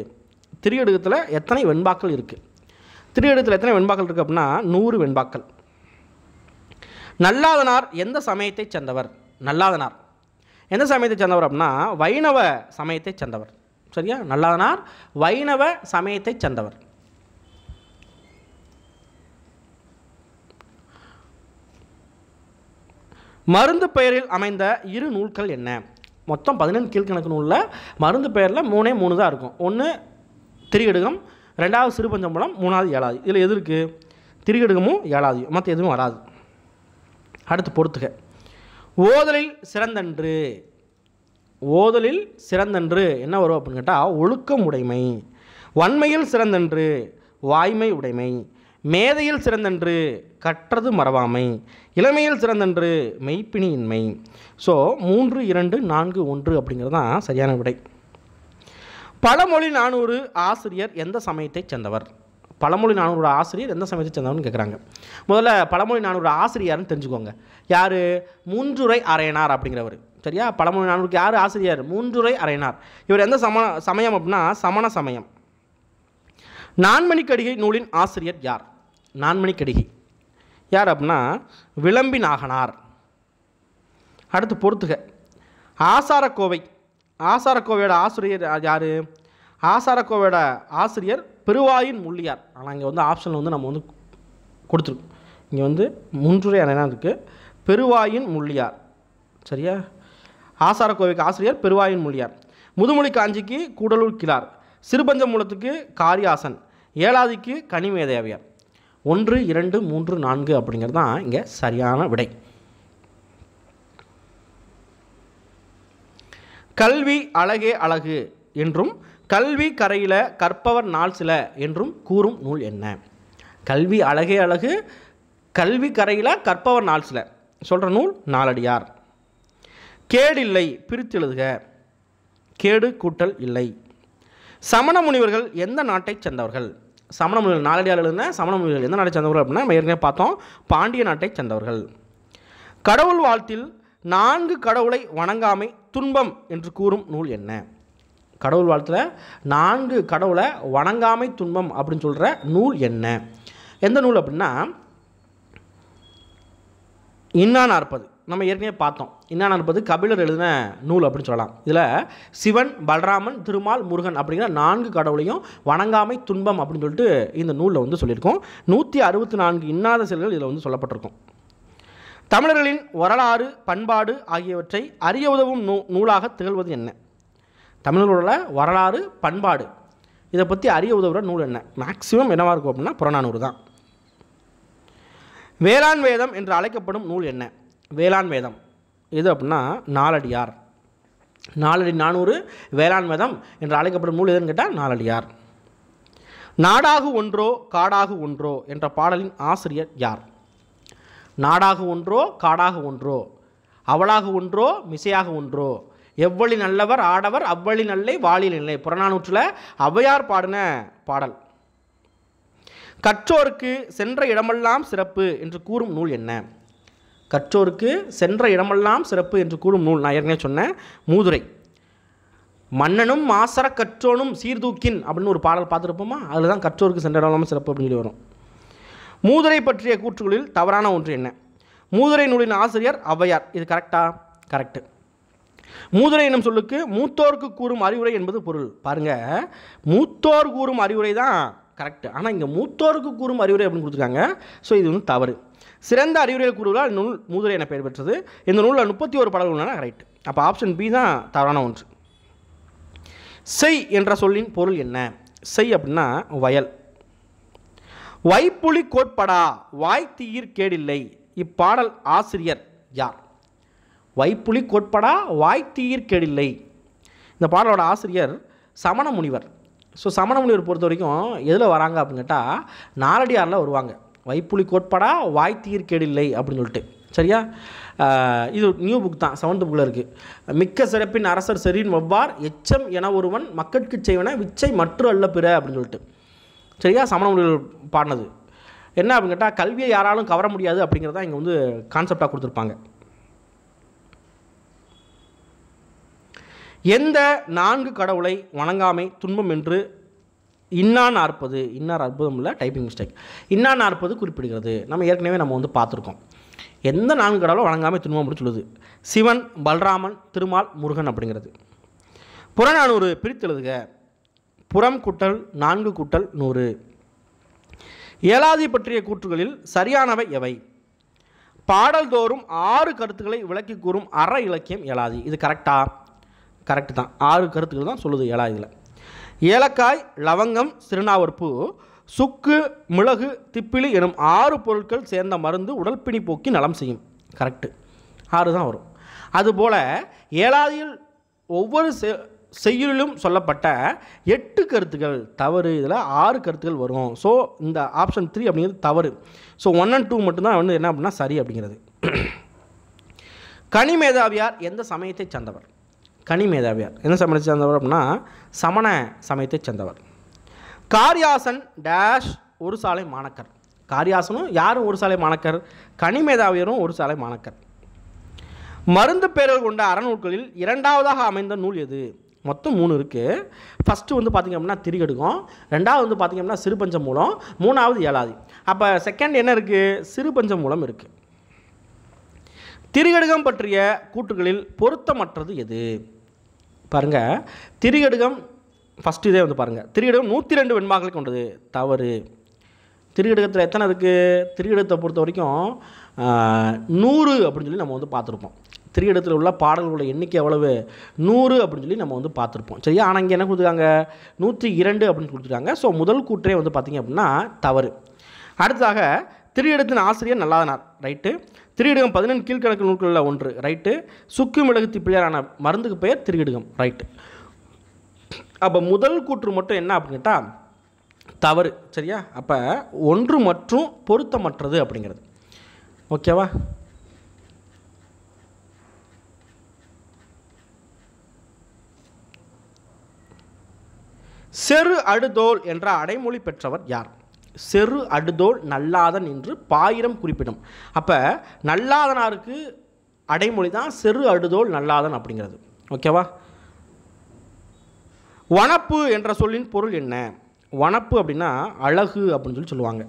திரியடுகத்தில் எத்தனை வெண்பாக்கள் இருக்குது திரியடுகத்தில் எத்தனை வெண்பாக்கள் இருக்குது அப்படின்னா நூறு வெண்பாக்கள் நல்லாதனார் எந்த சமயத்தை சேர்ந்தவர் நல்லாதனார் எந்த சமயத்தை சேர்ந்தவர் அப்படின்னா வைணவ சமயத்தை சேர்ந்தவர் சரியா நல்லாதனார் வைணவ சமயத்தை சேர்ந்தவர் மருந்து பெயரில் அமைந்த இரு நூல்கள் என்ன மொத்தம் பதினெண்டு கீழ்கணக்கு நூலில் மருந்து பெயரில் மூணே மூணு தான் இருக்கும் ஒன்று திரிகடுகம் ரெண்டாவது சிறுபஞ்சம்பலம் மூணாவது ஏழாவது இதில் எது இருக்குது திரிகடுகமும் ஏழாவது மற்ற எதுவும் வராது அடுத்து பொறுத்துக ஓதலில் சிறந்தன்று ஓதலில் சிறந்தன்று என்ன வரும் அப்படின்னு கேட்டால் ஒழுக்கம் உடைமை வன்மையில் சிறந்தன்று வாய்மை உடைமை மேதையில் சிறந்தன்று கற்றது மறவாமை இளமையில் சிறந்தன்று மெய்ப்பினியின்மை ஸோ மூன்று இரண்டு நான்கு ஒன்று அப்படிங்கிறது தான் சரியான விடை பழமொழி நானூறு ஆசிரியர் எந்த சமயத்தை சேர்ந்தவர் பழமொழி நானூறு ஆசிரியர் எந்த சமயத்தை சேர்ந்தவர்னு கேட்குறாங்க முதல்ல பழமொழி நானூறு ஆசிரியார்னு தெரிஞ்சுக்கோங்க யார் மூன்றுரை அரையனார் அப்படிங்கிறவர் சரியா பழமொழி நானூறுக்கு யார் ஆசிரியர் மூன்றுரை அரையனார் இவர் எந்த சம சமயம் அப்படின்னா சமண சமயம் நான்மணிக்கடிகை நூலின் ஆசிரியர் யார் நான்மணிக்கடிகை யார் அப்படின்னா விளம்பி நாகனார் அடுத்து பொறுத்துக ஆசாரக்கோவை ஆசாரக்கோவையோட ஆசிரியர் யார் ஆசாரக்கோவையோட ஆசிரியர் பெருவாயின் முள்ளியார் ஆனால் இங்கே வந்து ஆப்ஷனில் வந்து நம்ம வந்து கொடுத்துருக்கோம் இங்கே வந்து முன்றுரை என்ன இருக்குது பெருவாயின் முள்ளியார் சரியா ஆசாரக்கோவைக்கு ஆசிரியர் பெருவாயின் முள்ளியார் முதுமொழி காஞ்சிக்கு கூடலூர் கிளார் மூலத்துக்கு காரியாசன் ஏழாதிக்கு கனிமேதேவியார் ஒன்று இரண்டு மூன்று நான்கு அப்படிங்கிறது தான் இங்கே சரியான விடை கல்வி அழகே அழகு என்றும் கல்வி கரையில் கற்பவர் நாள் சில என்றும் கூறும் நூல் என்ன கல்வி அழகே அழகு கல்வி கரையில் கற்பவர் நாள் சில சொல்கிற நூல் நாலடியார் கேடில்லை பிரித்து எழுதுக கேடு கூட்டல் இல்லை சமண முனிவர்கள் எந்த நாட்டை சேர்ந்தவர்கள் சமண முனிவர்கள் நாலடியார் எழுதுன சமண முனிவர்கள் எந்த நாட்டை சேர்ந்தவர்கள் அப்படின்னா ஏற்கனவே பார்த்தோம் பாண்டிய நாட்டை சேர்ந்தவர்கள் கடவுள் வாழ்த்தில் நான்கு கடவுளை வணங்காமை துன்பம் என்று கூறும் நூல் என்ன கடவுள் வாழ்த்தில் நான்கு கடவுளை வணங்காமை துன்பம் அப்படின்னு சொல்கிற நூல் என்ன எந்த நூல் அப்படின்னா இன்னா நாற்பது நம்ம ஏற்கனவே பார்த்தோம் இன்னா நாற்பது கபிலர் எழுதின நூல் அப்படின்னு சொல்லலாம் இதில் சிவன் பலராமன் திருமால் முருகன் அப்படிங்கிற நான்கு கடவுளையும் வணங்காமை துன்பம் அப்படின்னு சொல்லிட்டு இந்த நூலில் வந்து சொல்லியிருக்கோம் நூற்றி அறுபத்தி நான்கு இன்னாத செயல்கள் இதில் வந்து சொல்லப்பட்டிருக்கும் தமிழர்களின் வரலாறு பண்பாடு ஆகியவற்றை அறிய உதவும் நூ நூலாக திகழ்வது என்ன தமிழர்களோட வரலாறு பண்பாடு இதை பற்றி அறிய உதவுகிற நூல் என்ன மேக்சிமம் என்னவாக இருக்கும் அப்படின்னா புறநானூறு தான் வேளாண் வேதம் என்று அழைக்கப்படும் நூல் என்ன வேளாண் வேதம் இது அப்படின்னா நாலடியார் நாலடி நானூறு வேளாண் வேதம் என்று அழைக்கப்படும் நூல் எதுன்னு கேட்டால் நாலடியார் நாடாகு ஒன்றோ காடாகு ஒன்றோ என்ற பாடலின் ஆசிரியர் யார் நாடாக ஒன்றோ காடாக ஒன்றோ அவளாக ஒன்றோ மிசையாக ஒன்றோ எவ்வளி நல்லவர் ஆடவர் அவ்வழி நல்லை வாழில் நிலை புறநானூற்றில் அவையார் பாடின பாடல் கற்றோருக்கு சென்ற இடமெல்லாம் சிறப்பு என்று கூறும் நூல் என்ன கற்றோருக்கு சென்ற இடமெல்லாம் சிறப்பு என்று கூறும் நூல் நான் ஏற்கனவே சொன்னேன் மூதுரை மன்னனும் மாசர கற்றோனும் சீர்தூக்கின் அப்படின்னு ஒரு பாடல் பார்த்துருப்போமா அதில் தான் கற்றோருக்கு சென்ற இடமெல்லாம் சிறப்பு அப்படின்னு சொல்லி வரும் மூதுரை பற்றிய கூற்றுகளில் தவறான ஒன்று என்ன மூதுரை நூலின் ஆசிரியர் ஔவையார் இது கரெக்டா கரெக்டு மூதுரை என்னும் சொல்லுக்கு மூத்தோருக்கு கூறும் அறிவுரை என்பது பொருள் பாருங்கள் மூத்தோர் கூறும் அறிவுரை தான் கரெக்டு ஆனால் இங்கே மூத்தோருக்கு கூறும் அறிவுரை அப்படின்னு கொடுத்துருக்காங்க ஸோ இது வந்து தவறு சிறந்த அறிவுரை கூறுவதால் நூல் மூதுரை என பெயர் பெற்றது இந்த நூலில் முப்பத்தி ஒரு பாடல்கள் உள்ளன கரெக்ட் அப்போ ஆப்ஷன் பி தான் தவறான ஒன்று செய் என்ற சொல்லின் பொருள் என்ன செய் அப்படின்னா வயல் வைப்புலி கோட்படா வாய்த்தீர் கேடில்லை இப்பாடல் ஆசிரியர் யார் வைப்புலி கோட்படா வாய்த்தீர் கேடில்லை இந்த பாடலோட ஆசிரியர் சமண முனிவர் ஸோ சமண முனிவர் பொறுத்த வரைக்கும் எதில் வராங்க அப்படின்னு கேட்டால் நாலடியாரில் வருவாங்க வைப்புலி கோட்படா வாய்த்தீர் கேடில்லை அப்படின்னு சொல்லிட்டு சரியா இது நியூ புக் தான் செவன்த் புக்கில் இருக்குது மிக்க சிறப்பின் அரசர் செரின் வவ்வார் எச்சம் என ஒருவன் மக்கட்குச் செய்வன விச்சை மற்ற அல்ல பிற அப்படின்னு சொல்லிட்டு சரியா சமண முனிவர் பாடினது என்ன அப்படின்னு கேட்டால் கல்வியை யாராலும் கவர முடியாது அப்படிங்கிறதா இங்கே வந்து கான்செப்டாக கொடுத்துருப்பாங்க எந்த நான்கு கடவுளை வணங்காமை துன்பம் என்று இன்னான் நாற்பது இன்னார் அற்புதம் இல்லை டைப்பிங் மிஸ்டேக் இன்னா நாற்பது குறிப்பிடுகிறது நம்ம ஏற்கனவே நம்ம வந்து பார்த்துருக்கோம் எந்த நான்கு கடவுளும் வணங்காமல் துன்பம் அப்படின்னு சொல்லுது சிவன் பல்ராமன் திருமால் முருகன் அப்படிங்கிறது புறநானூறு பிரித்தெழுதுக புறம் கூட்டல் நான்கு கூட்டல் நூறு ஏலாதி பற்றிய கூற்றுகளில் சரியானவை எவை பாடல் தோறும் ஆறு கருத்துக்களை விளக்கி கூறும் அற இலக்கியம் ஏலாதி இது கரெக்டா கரெக்டு தான் ஆறு கருத்துக்கள் தான் சொல்லுது ஏலாதியில் ஏலக்காய் லவங்கம் சிறுநாவற்பு சுக்கு மிளகு திப்பிலி எனும் ஆறு பொருட்கள் சேர்ந்த மருந்து உடல்பிணி போக்கி நலம் செய்யும் கரெக்டு ஆறு தான் வரும் அதுபோல் ஏலாதியில் ஒவ்வொரு செய்யுளிலும் சொல்லப்பட்ட எட்டு கருத்துக்கள் தவறு இதில் ஆறு கருத்துக்கள் வரும் ஸோ இந்த ஆப்ஷன் த்ரீ அப்படிங்கிறது தவறு ஸோ ஒன் அண்ட் டூ மட்டும்தான் வந்து என்ன அப்படின்னா சரி அப்படிங்கிறது கனிமேதாவியார் எந்த சமயத்தை சேர்ந்தவர் கனிமேதாவியார் எந்த சமயத்தை சேர்ந்தவர் அப்படின்னா சமண சமயத்தை சேர்ந்தவர் காரியாசன் டேஷ் ஒரு சாலை மாணக்கர் காரியாசனும் யாரும் ஒரு சாலை மாணக்கர் கனிமேதாவியரும் ஒரு சாலை மாணக்கர் மருந்து பேரல் கொண்ட அறநூல்களில் இரண்டாவதாக அமைந்த நூல் எது மொத்தம் மூணு இருக்குது ஃபஸ்ட்டு வந்து பார்த்திங்க அப்படின்னா திரிகடுகம் ரெண்டாவது வந்து பார்த்திங்க அப்படின்னா சிறுபஞ்சம் மூலம் மூணாவது ஏழாதி அப்போ செகண்ட் என்ன இருக்குது சிறுபஞ்சம் மூலம் இருக்குது திரிகடுகம் பற்றிய கூட்டுகளில் பொருத்தமற்றது எது பாருங்கள் திரிகடுகம் ஃபஸ்ட்டு இதே வந்து பாருங்கள் திரிகடுகம் நூற்றி ரெண்டு வெண்பாக்களை கொண்டது தவறு திரிகடுகத்தில் எத்தனை இருக்குது திரிகடுகத்தை பொறுத்த வரைக்கும் நூறு அப்படின்னு சொல்லி நம்ம வந்து பார்த்துருப்போம் திரையிடத்தில் உள்ள பாடல்களோட எண்ணிக்கை எவ்வளவு நூறு அப்படின்னு சொல்லி நம்ம வந்து பார்த்துருப்போம் சரியா ஆனால் இங்கே என்ன கொடுத்துருக்காங்க நூற்றி இரண்டு அப்படின்னு கொடுத்துருக்காங்க ஸோ முதல் கூற்றே வந்து பார்த்திங்க அப்படின்னா தவறு அடுத்ததாக இடத்தின் ஆசிரியர் நல்லாதனார் ரைட்டு திரையிடகம் பதினெண்டு கீழ்கணக்கு நூல்களில் ஒன்று ரைட்டு சுக்கு மிளகு பிள்ளையரான மருந்துக்கு பெயர் திரையிடகம் ரைட்டு அப்போ முதல் கூற்று மட்டும் என்ன அப்படின்ட்டா தவறு சரியா அப்போ ஒன்று மற்றும் பொருத்தமற்றது அப்படிங்கிறது ஓகேவா செரு அடுதோல் என்ற அடைமொழி பெற்றவர் யார் செரு அடுதோல் நல்லாதன் என்று பாயிரம் குறிப்பிடும் அப்போ நல்லாதனாருக்கு அடைமொழி தான் செரு அடுதோல் நல்லாதன் அப்படிங்கிறது ஓகேவா வனப்பு என்ற சொல்லின் பொருள் என்ன வனப்பு அப்படின்னா அழகு அப்படின்னு சொல்லி சொல்லுவாங்க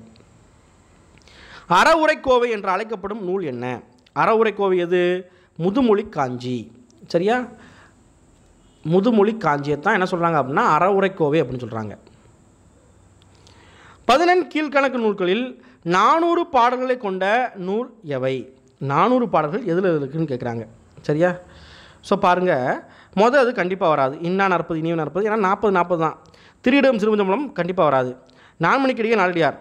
அறவுரைக்கோவை என்று அழைக்கப்படும் நூல் என்ன அறவுரைக்கோவை எது முதுமொழி காஞ்சி சரியா முதுமொழி காஞ்சியத்தான் என்ன சொல்கிறாங்க அப்படின்னா அறவுரைக்கோவை அப்படின்னு சொல்கிறாங்க பதினெண் கீழ்கணக்கு நூல்களில் நானூறு பாடல்களை கொண்ட நூல் எவை நானூறு பாடல்கள் எதில் இருக்குதுன்னு கேட்குறாங்க சரியா ஸோ பாருங்கள் மொதல் அது கண்டிப்பாக வராது இன்னா நாற்பது இனியும் நாற்பது ஏன்னா நாற்பது நாற்பது தான் திருவிடம் சிறுபஞ்சம்பலம் கண்டிப்பாக வராது நான் மணிக்கிடையே நாலடியார்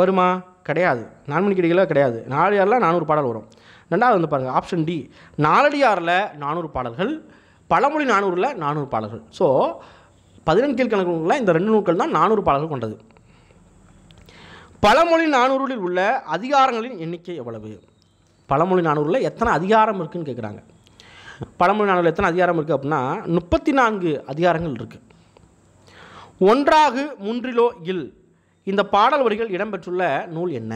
வருமா கிடையாது நான் மணிக்கிடையில் கிடையாது நாளடியாரில் நானூறு பாடல் வரும் ரெண்டாவது வந்து பாருங்கள் ஆப்ஷன் டி நாலடியாரில் நானூறு பாடல்கள் பழமொழி நானூறில் நானூறு பாடல்கள் ஸோ பதினெண் கீழ்கணக்கு நூல்களில் இந்த ரெண்டு நூல்கள் தான் நானூறு பாடல்கள் கொண்டது பழமொழி நானூறுகளில் உள்ள அதிகாரங்களின் எண்ணிக்கை எவ்வளவு பழமொழி நானூறில் எத்தனை அதிகாரம் இருக்குதுன்னு கேட்குறாங்க பழமொழி நானூரில் எத்தனை அதிகாரம் இருக்குது அப்படின்னா முப்பத்தி நான்கு அதிகாரங்கள் இருக்குது ஒன்றாகு முன்றிலோ இல் இந்த பாடல் வரிகள் இடம்பெற்றுள்ள நூல் என்ன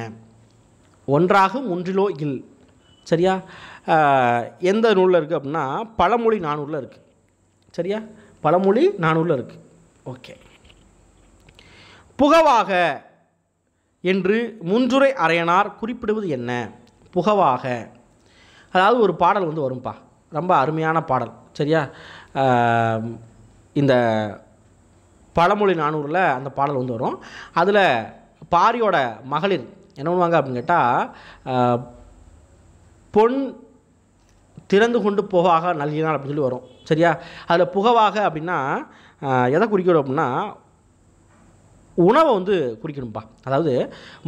ஒன்றாக முன்றிலோ இல் சரியா எந்த நூலில் இருக்குது அப்படின்னா பழமொழி நானூரில் இருக்குது சரியா பழமொழி நானூரில் இருக்குது ஓகே புகவாக என்று முன்றுரை அரையனார் குறிப்பிடுவது என்ன புகவாக அதாவது ஒரு பாடல் வந்து வரும்பா ரொம்ப அருமையான பாடல் சரியா இந்த பழமொழி நானூரில் அந்த பாடல் வந்து வரும் அதில் பாரியோட மகளிர் என்ன பண்ணுவாங்க அப்படின்னு கேட்டால் பொன் திறந்து கொண்டு புகவாக நல்கினார் அப்படின்னு சொல்லி வரும் சரியா அதில் புகவாக அப்படின்னா எதை குறிக்கணும் அப்படின்னா உணவை வந்து குறிக்கணும்ப்பா அதாவது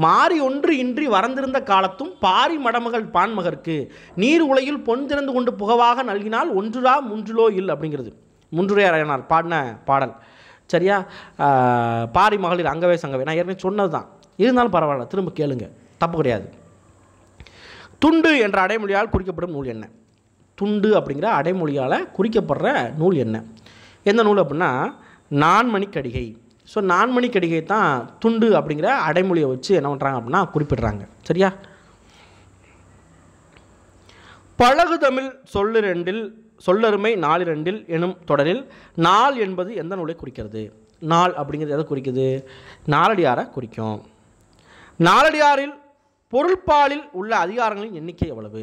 மாறி ஒன்று இன்றி வறந்திருந்த காலத்தும் பாரி மடமகள் பான்மகருக்கு நீர் உலையில் பொன் திறந்து கொண்டு புகவாக நல்கினால் ஒன்றுரா முன்றுலோ இல் அப்படிங்கிறது முன்றுரையாரையனார் பாடின பாடல் சரியா பாரி மகளிர் அங்கவே சங்கவே நான் ஏற்கனவே சொன்னது தான் இருந்தாலும் பரவாயில்ல திரும்ப கேளுங்க தப்பு கிடையாது துண்டு என்ற அடைமொழியால் குறிக்கப்படும் நூல் என்ன துண்டு அப்படிங்கிற அடைமொழியால் குறிக்கப்படுற நூல் என்ன எந்த நூல் அப்படின்னா கடிகை ஸோ கடிகை தான் துண்டு அப்படிங்கிற அடைமொழியை வச்சு என்ன பண்ணுறாங்க அப்படின்னா குறிப்பிடுறாங்க சரியா பழகு தமிழ் சொல்லு ரெண்டில் சொல்லருமை நாலு ரெண்டில் எனும் தொடரில் நாள் என்பது எந்த நூலை குறிக்கிறது நாள் அப்படிங்கிறது எதை குறிக்குது நாலடியாரை குறிக்கும் நாலடியாரில் பொருள்பாலில் உள்ள அதிகாரங்களின் எண்ணிக்கை எவ்வளவு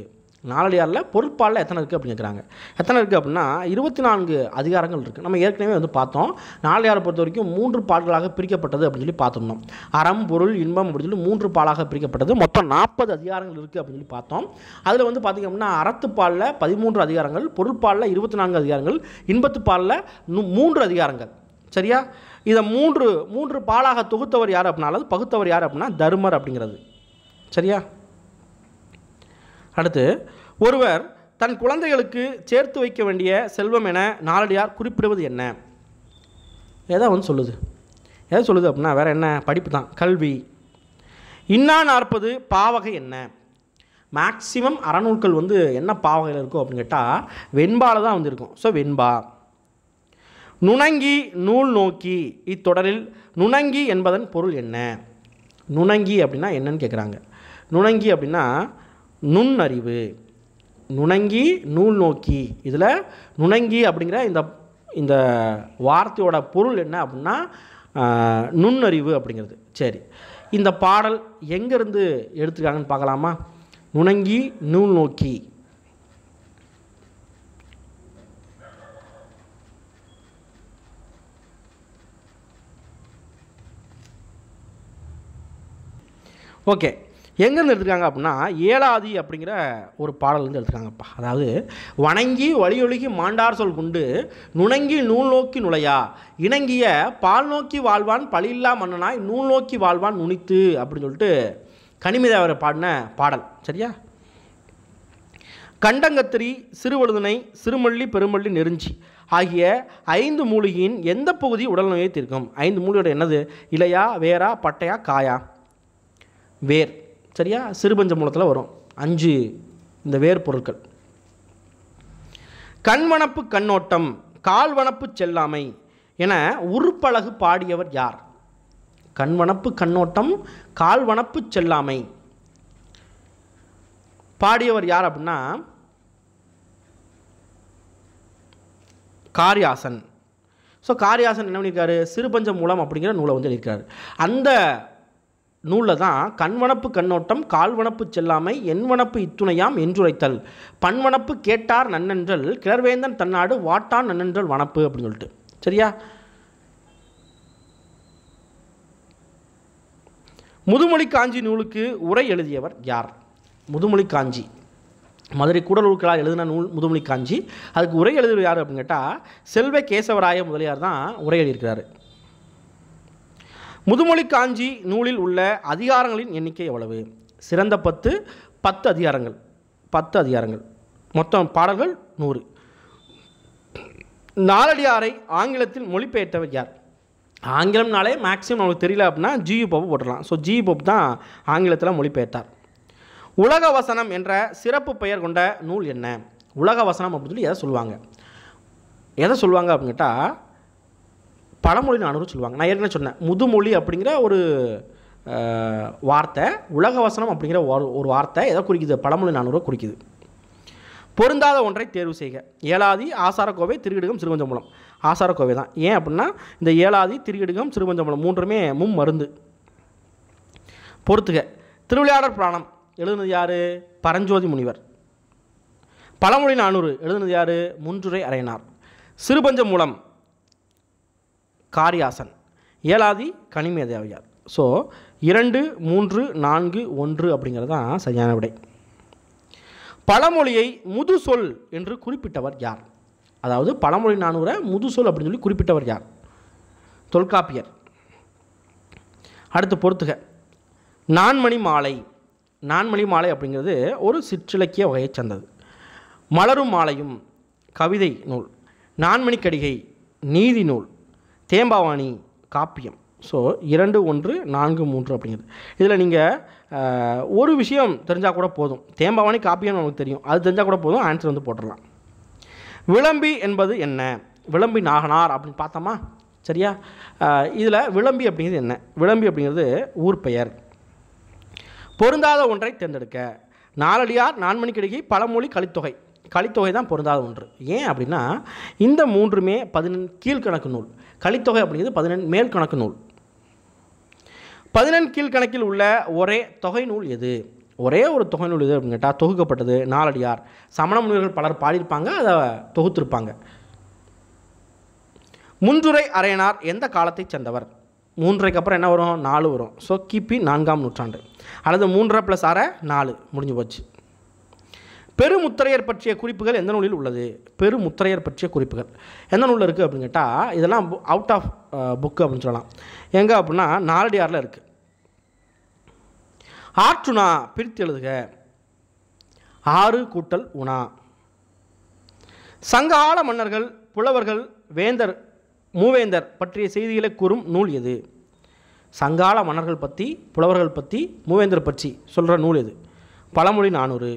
நாலடியாரில் பொருட்பாலில் எத்தனை இருக்குது அப்படின்னு கேட்குறாங்க எத்தனை இருக்குது அப்படின்னா இருபத்தி நான்கு அதிகாரங்கள் இருக்குது நம்ம ஏற்கனவே வந்து பார்த்தோம் நாலடியாரை பொறுத்த வரைக்கும் மூன்று பால்களாக பிரிக்கப்பட்டது அப்படின்னு சொல்லி பார்த்தோம்னா அறம் பொருள் இன்பம் அப்படின்னு சொல்லி மூன்று பாலாக பிரிக்கப்பட்டது மொத்தம் நாற்பது அதிகாரங்கள் இருக்குது அப்படின்னு சொல்லி பார்த்தோம் அதில் வந்து பார்த்திங்க அப்படின்னா அறத்துப்பாலில் பதிமூன்று அதிகாரங்கள் பொருட்பாலில் இருபத்தி நான்கு அதிகாரங்கள் இன்பத்துப்பாலில் மூன்று அதிகாரங்கள் சரியா இதை மூன்று மூன்று பாலாக தொகுத்தவர் யார் அப்படின்னாலும் பகுத்தவர் யார் அப்படின்னா தர்மர் அப்படிங்கிறது சரியா அடுத்து ஒருவர் தன் குழந்தைகளுக்கு சேர்த்து வைக்க வேண்டிய செல்வம் என நாளடியார் குறிப்பிடுவது என்ன ஏதோ வந்து சொல்லுது எதை சொல்லுது அப்படின்னா வேறு என்ன படிப்பு தான் கல்வி இன்னா நாற்பது பாவகை என்ன மேக்சிமம் அறநூல்கள் வந்து என்ன பாவகையில் இருக்கும் அப்படின்னு கேட்டால் வெண்பாவில் தான் வந்து இருக்கும் ஸோ வெண்பா நுணங்கி நூல் நோக்கி இத்தொடரில் நுணங்கி என்பதன் பொருள் என்ன நுணங்கி அப்படின்னா என்னன்னு கேட்குறாங்க நுணங்கி அப்படின்னா நுண்ணறிவு நுணங்கி நூல் நோக்கி இதில் நுணங்கி அப்படிங்கிற இந்த இந்த வார்த்தையோட பொருள் என்ன அப்படின்னா நுண்ணறிவு அப்படிங்கிறது சரி இந்த பாடல் எங்கேருந்து எடுத்துருக்காங்கன்னு பார்க்கலாமா நுணங்கி நூல் நோக்கி ஓகே எங்கேருந்து எடுத்துருக்காங்க அப்படின்னா ஏழாதி அப்படிங்கிற ஒரு பாடலேருந்து எடுத்துருக்காங்கப்பா அதாவது வணங்கி வழியொழுகி மாண்டார் சொல் கொண்டு நுணங்கி நூல் நோக்கி நுழையா இணங்கிய பால் நோக்கி வாழ்வான் பழியில்லா மன்னனாய் நூல் நோக்கி வாழ்வான் நுனித்து அப்படின்னு சொல்லிட்டு கனிமித அவரை பாடின பாடல் சரியா கண்டங்கத்திரி சிறுவழுதுனை சிறுமல்லி பெருமல்லி நெருஞ்சி ஆகிய ஐந்து மூலிகையின் எந்த பகுதி உடல் நோயை தீர்க்கும் ஐந்து மூலிகையோட என்னது இலையா வேரா பட்டையா காயா வேர் சரியா சிறுபஞ்ச மூலத்தில் வரும் அஞ்சு இந்த வேர் பொருட்கள் கண்வனப்பு கண்ணோட்டம் கால்வனப்பு செல்லாமை என உருப்பழகு பாடியவர் யார் கண்வனப்பு கண்ணோட்டம் கால்வனப்பு செல்லாமை பாடியவர் யார் அப்படின்னா காரியாசன் ஸோ காரியாசன் என்ன பண்ணியிருக்காரு சிறுபஞ்சம் மூலம் அப்படிங்கிற நூலை வந்து எழுதியிருக்காரு அந்த நூலில் தான் கண்வனப்பு கண்ணோட்டம் கால்வனப்பு செல்லாமை எண்வனப்பு இத்துணையாம் என்றுரைத்தல் பண்வனப்பு கேட்டார் நன்னென்றல் கிளர்வேந்தன் தன்னாடு வாட்டான் நன்னென்றல் வனப்பு அப்படின்னு சொல்லிட்டு சரியா முதுமொழி காஞ்சி நூலுக்கு உரை எழுதியவர் யார் முதுமொழி காஞ்சி மதுரை கூடலூர்களால் எழுதின நூல் முதுமொழி காஞ்சி அதுக்கு உரை எழுதியவர் யார் அப்படின்னு கேட்டால் செல்வ கேசவராய முதலியார் தான் உரை எழுதியிருக்கிறாரு முதுமொழி காஞ்சி நூலில் உள்ள அதிகாரங்களின் எண்ணிக்கை எவ்வளவு சிறந்த பத்து பத்து அதிகாரங்கள் பத்து அதிகாரங்கள் மொத்தம் பாடல்கள் நூறு நாலடியாரை ஆங்கிலத்தில் மொழிபெயர்த்தவர் யார் ஆங்கிலம்னாலே மேக்ஸிமம் நமக்கு தெரியல அப்படின்னா ஜியு பாபு போட்டுடலாம் ஸோ ஜியு பாபு தான் ஆங்கிலத்தில் மொழிபெயர்த்தார் உலக வசனம் என்ற சிறப்பு பெயர் கொண்ட நூல் என்ன உலக வசனம் அப்படின்னு சொல்லி எதை சொல்லுவாங்க எதை சொல்லுவாங்க அப்படின்னு கேட்டால் பழமொழி நானூறு சொல்லுவாங்க நான் ஏற்கனவே சொன்னேன் முதுமொழி அப்படிங்கிற ஒரு வார்த்தை உலக வசனம் அப்படிங்கிற ஒரு ஒரு வார்த்தை எதை குறிக்குது பழமொழி நானூறு குறிக்குது பொருந்தாத ஒன்றை தேர்வு செய்க ஏழாதி ஆசாரக்கோவை திருகிடுகம் சிறுவஞ்சமூலம் ஆசாரக்கோவை தான் ஏன் அப்படின்னா இந்த ஏழாதி திருகிடுகம் சிறுவஞ்சமூலம் மூன்றுமே மும் மருந்து பொறுத்துக திருவிளையாடர் புராணம் எழுதுனது யார் பரஞ்சோதி முனிவர் பழமொழி நானூறு எழுதுனது யார் முன்றுரை அறையினார் சிறுபஞ்ச மூலம் காரியாசன் ஏழாவது கனிமேதேவையார் ஸோ இரண்டு மூன்று நான்கு ஒன்று அப்படிங்கிறது தான் சரியான விடை பழமொழியை முது சொல் என்று குறிப்பிட்டவர் யார் அதாவது பழமொழி நானூரை முது சொல் அப்படின்னு சொல்லி குறிப்பிட்டவர் யார் தொல்காப்பியர் அடுத்து பொறுத்துக நான்மணி மாலை நான்மணி மாலை அப்படிங்கிறது ஒரு சிற்றிலக்கிய வகையைச் சேர்ந்தது மலரும் மாலையும் கவிதை நூல் நான்மணிக்கடிகை நீதி நூல் சேம்பாவாணி காப்பியம் ஸோ இரண்டு ஒன்று நான்கு மூன்று அப்படிங்கிறது இதில் நீங்கள் ஒரு விஷயம் தெரிஞ்சால் கூட போதும் தேம்பாவாணி காப்பியம் நமக்கு தெரியும் அது தெரிஞ்சால் கூட போதும் ஆன்சர் வந்து போட்டுடலாம் விளம்பி என்பது என்ன விளம்பி நாகனார் அப்படின்னு பார்த்தோமா சரியா இதில் விளம்பி அப்படிங்கிறது என்ன விளம்பி அப்படிங்கிறது ஊர் பெயர் பொருந்தாத ஒன்றை தேர்ந்தெடுக்க நாலடியார் நான்மணி கிடைக்கி பழமொழி கலித்தொகை கலித்தொகை தான் பொருந்தாத ஒன்று ஏன் அப்படின்னா இந்த மூன்றுமே பதினெண் கீழ்கணக்கு நூல் கலித்தொகை அப்படிங்கிறது பதினெண் மேல் கணக்கு நூல் பதினெண் கீழ்கணக்கில் உள்ள ஒரே தொகை நூல் எது ஒரே ஒரு தொகை நூல் எது அப்படின்னு கேட்டால் தொகுக்கப்பட்டது நாலடியார் சமண முனிவர்கள் பலர் பாடியிருப்பாங்க அதை தொகுத்திருப்பாங்க முன்றுரை அரையனார் எந்த காலத்தைச் சேர்ந்தவர் மூன்றைக்கு அப்புறம் என்ன வரும் நாலு வரும் ஸோ கிபி நான்காம் நூற்றாண்டு அல்லது மூன்றரை ப்ளஸ் அரை நாலு முடிஞ்சு போச்சு பெருமுத்திரையர் பற்றிய குறிப்புகள் எந்த நூலில் உள்ளது பெருமுத்திரையர் பற்றிய குறிப்புகள் எந்த நூலில் இருக்குது அப்படின்னு கேட்டால் இதெல்லாம் அவுட் ஆஃப் புக்கு அப்படின்னு சொல்லலாம் எங்கே அப்படின்னா நாலடியாரில் இருக்குது ஆற்றுணா பிரித்து எழுதுக ஆறு கூட்டல் உணா சங்ககால மன்னர்கள் புலவர்கள் வேந்தர் மூவேந்தர் பற்றிய செய்திகளை கூறும் நூல் எது சங்கால மன்னர்கள் பற்றி புலவர்கள் பற்றி மூவேந்தர் பற்றி சொல்கிற நூல் எது பழமொழி நானூறு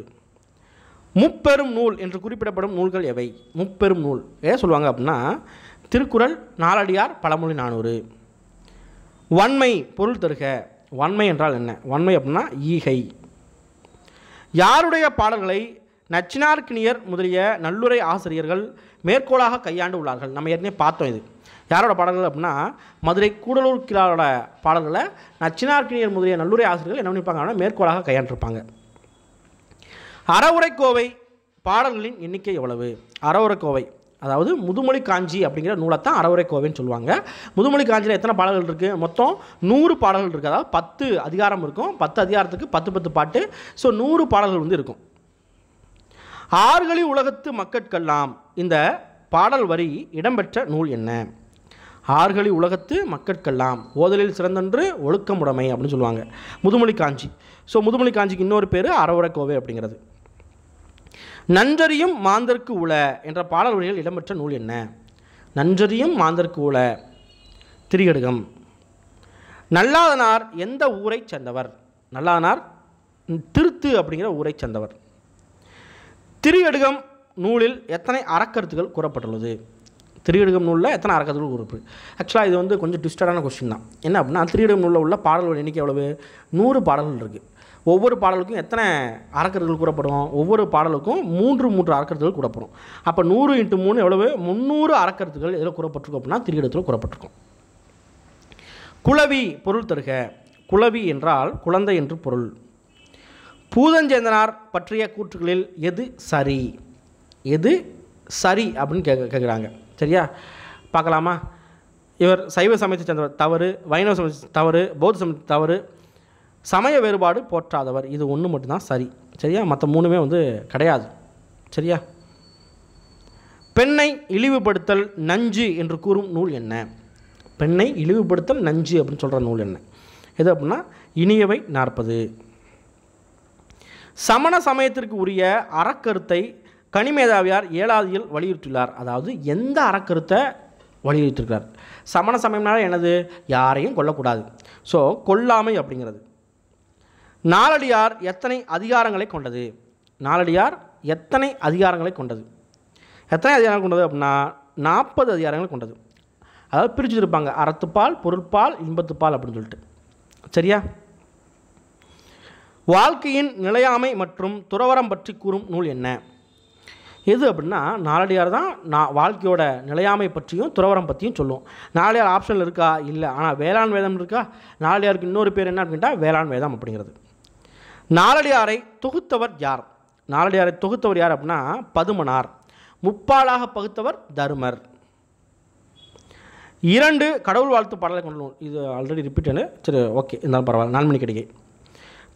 முப்பெரும் நூல் என்று குறிப்பிடப்படும் நூல்கள் எவை முப்பெரும் நூல் ஏன் சொல்லுவாங்க அப்படின்னா திருக்குறள் நாலடியார் பழமொழி நானூறு வன்மை பொருள் தருக வன்மை என்றால் என்ன வன்மை அப்படின்னா ஈகை யாருடைய பாடல்களை நச்சினார்கினியர் முதலிய நல்லுரை ஆசிரியர்கள் மேற்கோளாக கையாண்டு உள்ளார்கள் நம்ம ஏற்கனவே பார்த்தோம் இது யாரோட பாடல்கள் அப்படின்னா மதுரை கூடலூர் கிளாரோட பாடல்களை நச்சினார்கினியர் முதலிய நல்லுரை ஆசிரியர்கள் என்ன பண்ணியிருப்பாங்க அப்படின்னா மேற்கோளாக கையாண்டிருப்பாங்க அறவுரைக்கோவை பாடல்களின் எண்ணிக்கை எவ்வளவு அறவுரைக்கோவை அதாவது முதுமொழி காஞ்சி அப்படிங்கிற நூலைத்தான் அறவுரைக்கோவைன்னு சொல்லுவாங்க முதுமொழி காஞ்சியில் எத்தனை பாடல்கள் இருக்குது மொத்தம் நூறு பாடல்கள் இருக்குது அதாவது பத்து அதிகாரம் இருக்கும் பத்து அதிகாரத்துக்கு பத்து பத்து பாட்டு ஸோ நூறு பாடல்கள் வந்து இருக்கும் ஆறுகளி உலகத்து மக்கட்கெல்லாம் இந்த பாடல் வரி இடம்பெற்ற நூல் என்ன ஆறுகளி உலகத்து மக்கட்கெல்லாம் ஓதலில் சிறந்தன்று ஒழுக்கமுடைமை அப்படின்னு சொல்லுவாங்க முதுமொழி காஞ்சி ஸோ முதுமொழி காஞ்சிக்கு இன்னொரு பேர் அறவுரைக்கோவை அப்படிங்கிறது நன்றறியும் மாந்தர்க்கு உல என்ற பாடல் வழியில் இடம்பெற்ற நூல் என்ன நன்றறியும் மாந்தர்க்கு உல திரிகடுகம் நல்லாதனார் எந்த ஊரை சேர்ந்தவர் நல்லாதனார் திருத்து அப்படிங்கிற ஊரை சேர்ந்தவர் திரியடுகம் நூலில் எத்தனை அறக்கருத்துகள் கூறப்பட்டுள்ளது திரியடுகம் நூலில் எத்தனை அறக்கருத்துகள் கூறப்பு ஆக்சுவலாக இது வந்து கொஞ்சம் ட்விஸ்டடான கொஸ்டின் தான் என்ன அப்படின்னா திரியடுகம் நூலில் உள்ள பாடல்கள் எண்ணிக்கை எவ்வளவு நூறு பாடல்கள் இருக்குது ஒவ்வொரு பாடலுக்கும் எத்தனை அறக்கர்கள் கூறப்படும் ஒவ்வொரு பாடலுக்கும் மூன்று மூன்று அறக்கருத்துகள் கூறப்படும் அப்போ நூறு இன்ட்டு மூணு எவ்வளவு முந்நூறு அறக்கருத்துகள் எதில் கூறப்பட்டிருக்கும் அப்படின்னா திரியிடத்தில் கூறப்பட்டிருக்கும் குளவி பொருள் தருக குளவி என்றால் குழந்தை என்று பொருள் பூதஞ்சேந்தனார் பற்றிய கூற்றுகளில் எது சரி எது சரி அப்படின்னு கேட்க கேட்குறாங்க சரியா பார்க்கலாமா இவர் சைவ சமயத்தை சேர்ந்தவர் தவறு வைணவ சமயத்தை தவறு பௌத்த சமயத்தை தவறு சமய வேறுபாடு போற்றாதவர் இது ஒன்று மட்டும்தான் சரி சரியா மற்ற மூணுமே வந்து கிடையாது சரியா பெண்ணை இழிவுபடுத்தல் நஞ்சு என்று கூறும் நூல் என்ன பெண்ணை இழிவுபடுத்தல் நஞ்சு அப்படின்னு சொல்கிற நூல் என்ன எது அப்படின்னா இனியவை நாற்பது சமண சமயத்திற்கு உரிய அறக்கருத்தை கனிமேதாவியார் ஏழாவதியில் வலியுறுத்தியுள்ளார் அதாவது எந்த அறக்கருத்தை வலியுறுத்திருக்கிறார் சமண சமயம்னால எனது யாரையும் கொல்லக்கூடாது ஸோ கொல்லாமை அப்படிங்கிறது நாலடியார் எத்தனை அதிகாரங்களை கொண்டது நாலடியார் எத்தனை அதிகாரங்களை கொண்டது எத்தனை அதிகாரங்கள் கொண்டது அப்படின்னா நாற்பது அதிகாரங்கள் கொண்டது அதாவது பிரித்து இருப்பாங்க அறத்துப்பால் பொருட்பால் இன்பத்துப்பால் அப்படின்னு சொல்லிட்டு சரியா வாழ்க்கையின் நிலையாமை மற்றும் துறவரம் பற்றி கூறும் நூல் என்ன எது அப்படின்னா நாலடியார் தான் நான் வாழ்க்கையோட நிலையாமை பற்றியும் துறவரம் பற்றியும் சொல்லுவோம் நாலடியார் ஆப்ஷன் இருக்கா இல்லை ஆனால் வேளாண் வேதம் இருக்கா நாலடியாருக்கு இன்னொரு பேர் என்ன அப்படின்ட்டா வேளாண் வேதம் அப்படிங்கிறது நாலடியாரை தொகுத்தவர் யார் நாலடியாரை தொகுத்தவர் யார் அப்படின்னா பதுமனார் முப்பாலாக பகுத்தவர் தருமர் இரண்டு கடவுள் வாழ்த்து பாடலை கொண்டு நூல் இது ஆல்ரெடி ரிப்பீட் சரி ஓகே இருந்தாலும் பரவாயில்ல நாலு மணி கிடைக்கை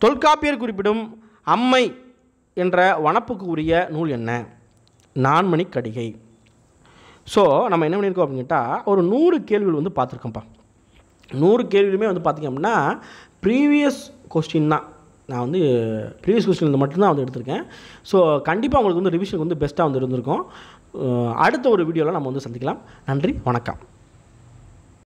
தொல்காப்பியர் குறிப்பிடும் அம்மை என்ற வனப்புக்கு உரிய நூல் என்ன நான்மணி கடிகை ஸோ நம்ம என்ன பண்ணியிருக்கோம் அப்படின்னு கேட்டால் ஒரு நூறு கேள்விகள் வந்து பார்த்துருக்கோம்ப்பா நூறு கேள்வியுமே வந்து பார்த்திங்க அப்படின்னா ப்ரீவியஸ் கொஸ்டின் தான் நான் வந்து ப்ரீவியஸ் கொஸ்டின் மட்டும்தான் வந்து எடுத்திருக்கேன் ஸோ கண்டிப்பாக உங்களுக்கு வந்து ரிவிஷனுக்கு வந்து பெஸ்ட்டாக வந்து இருந்திருக்கும் அடுத்த ஒரு வீடியோவில் நம்ம வந்து சந்திக்கலாம் நன்றி வணக்கம்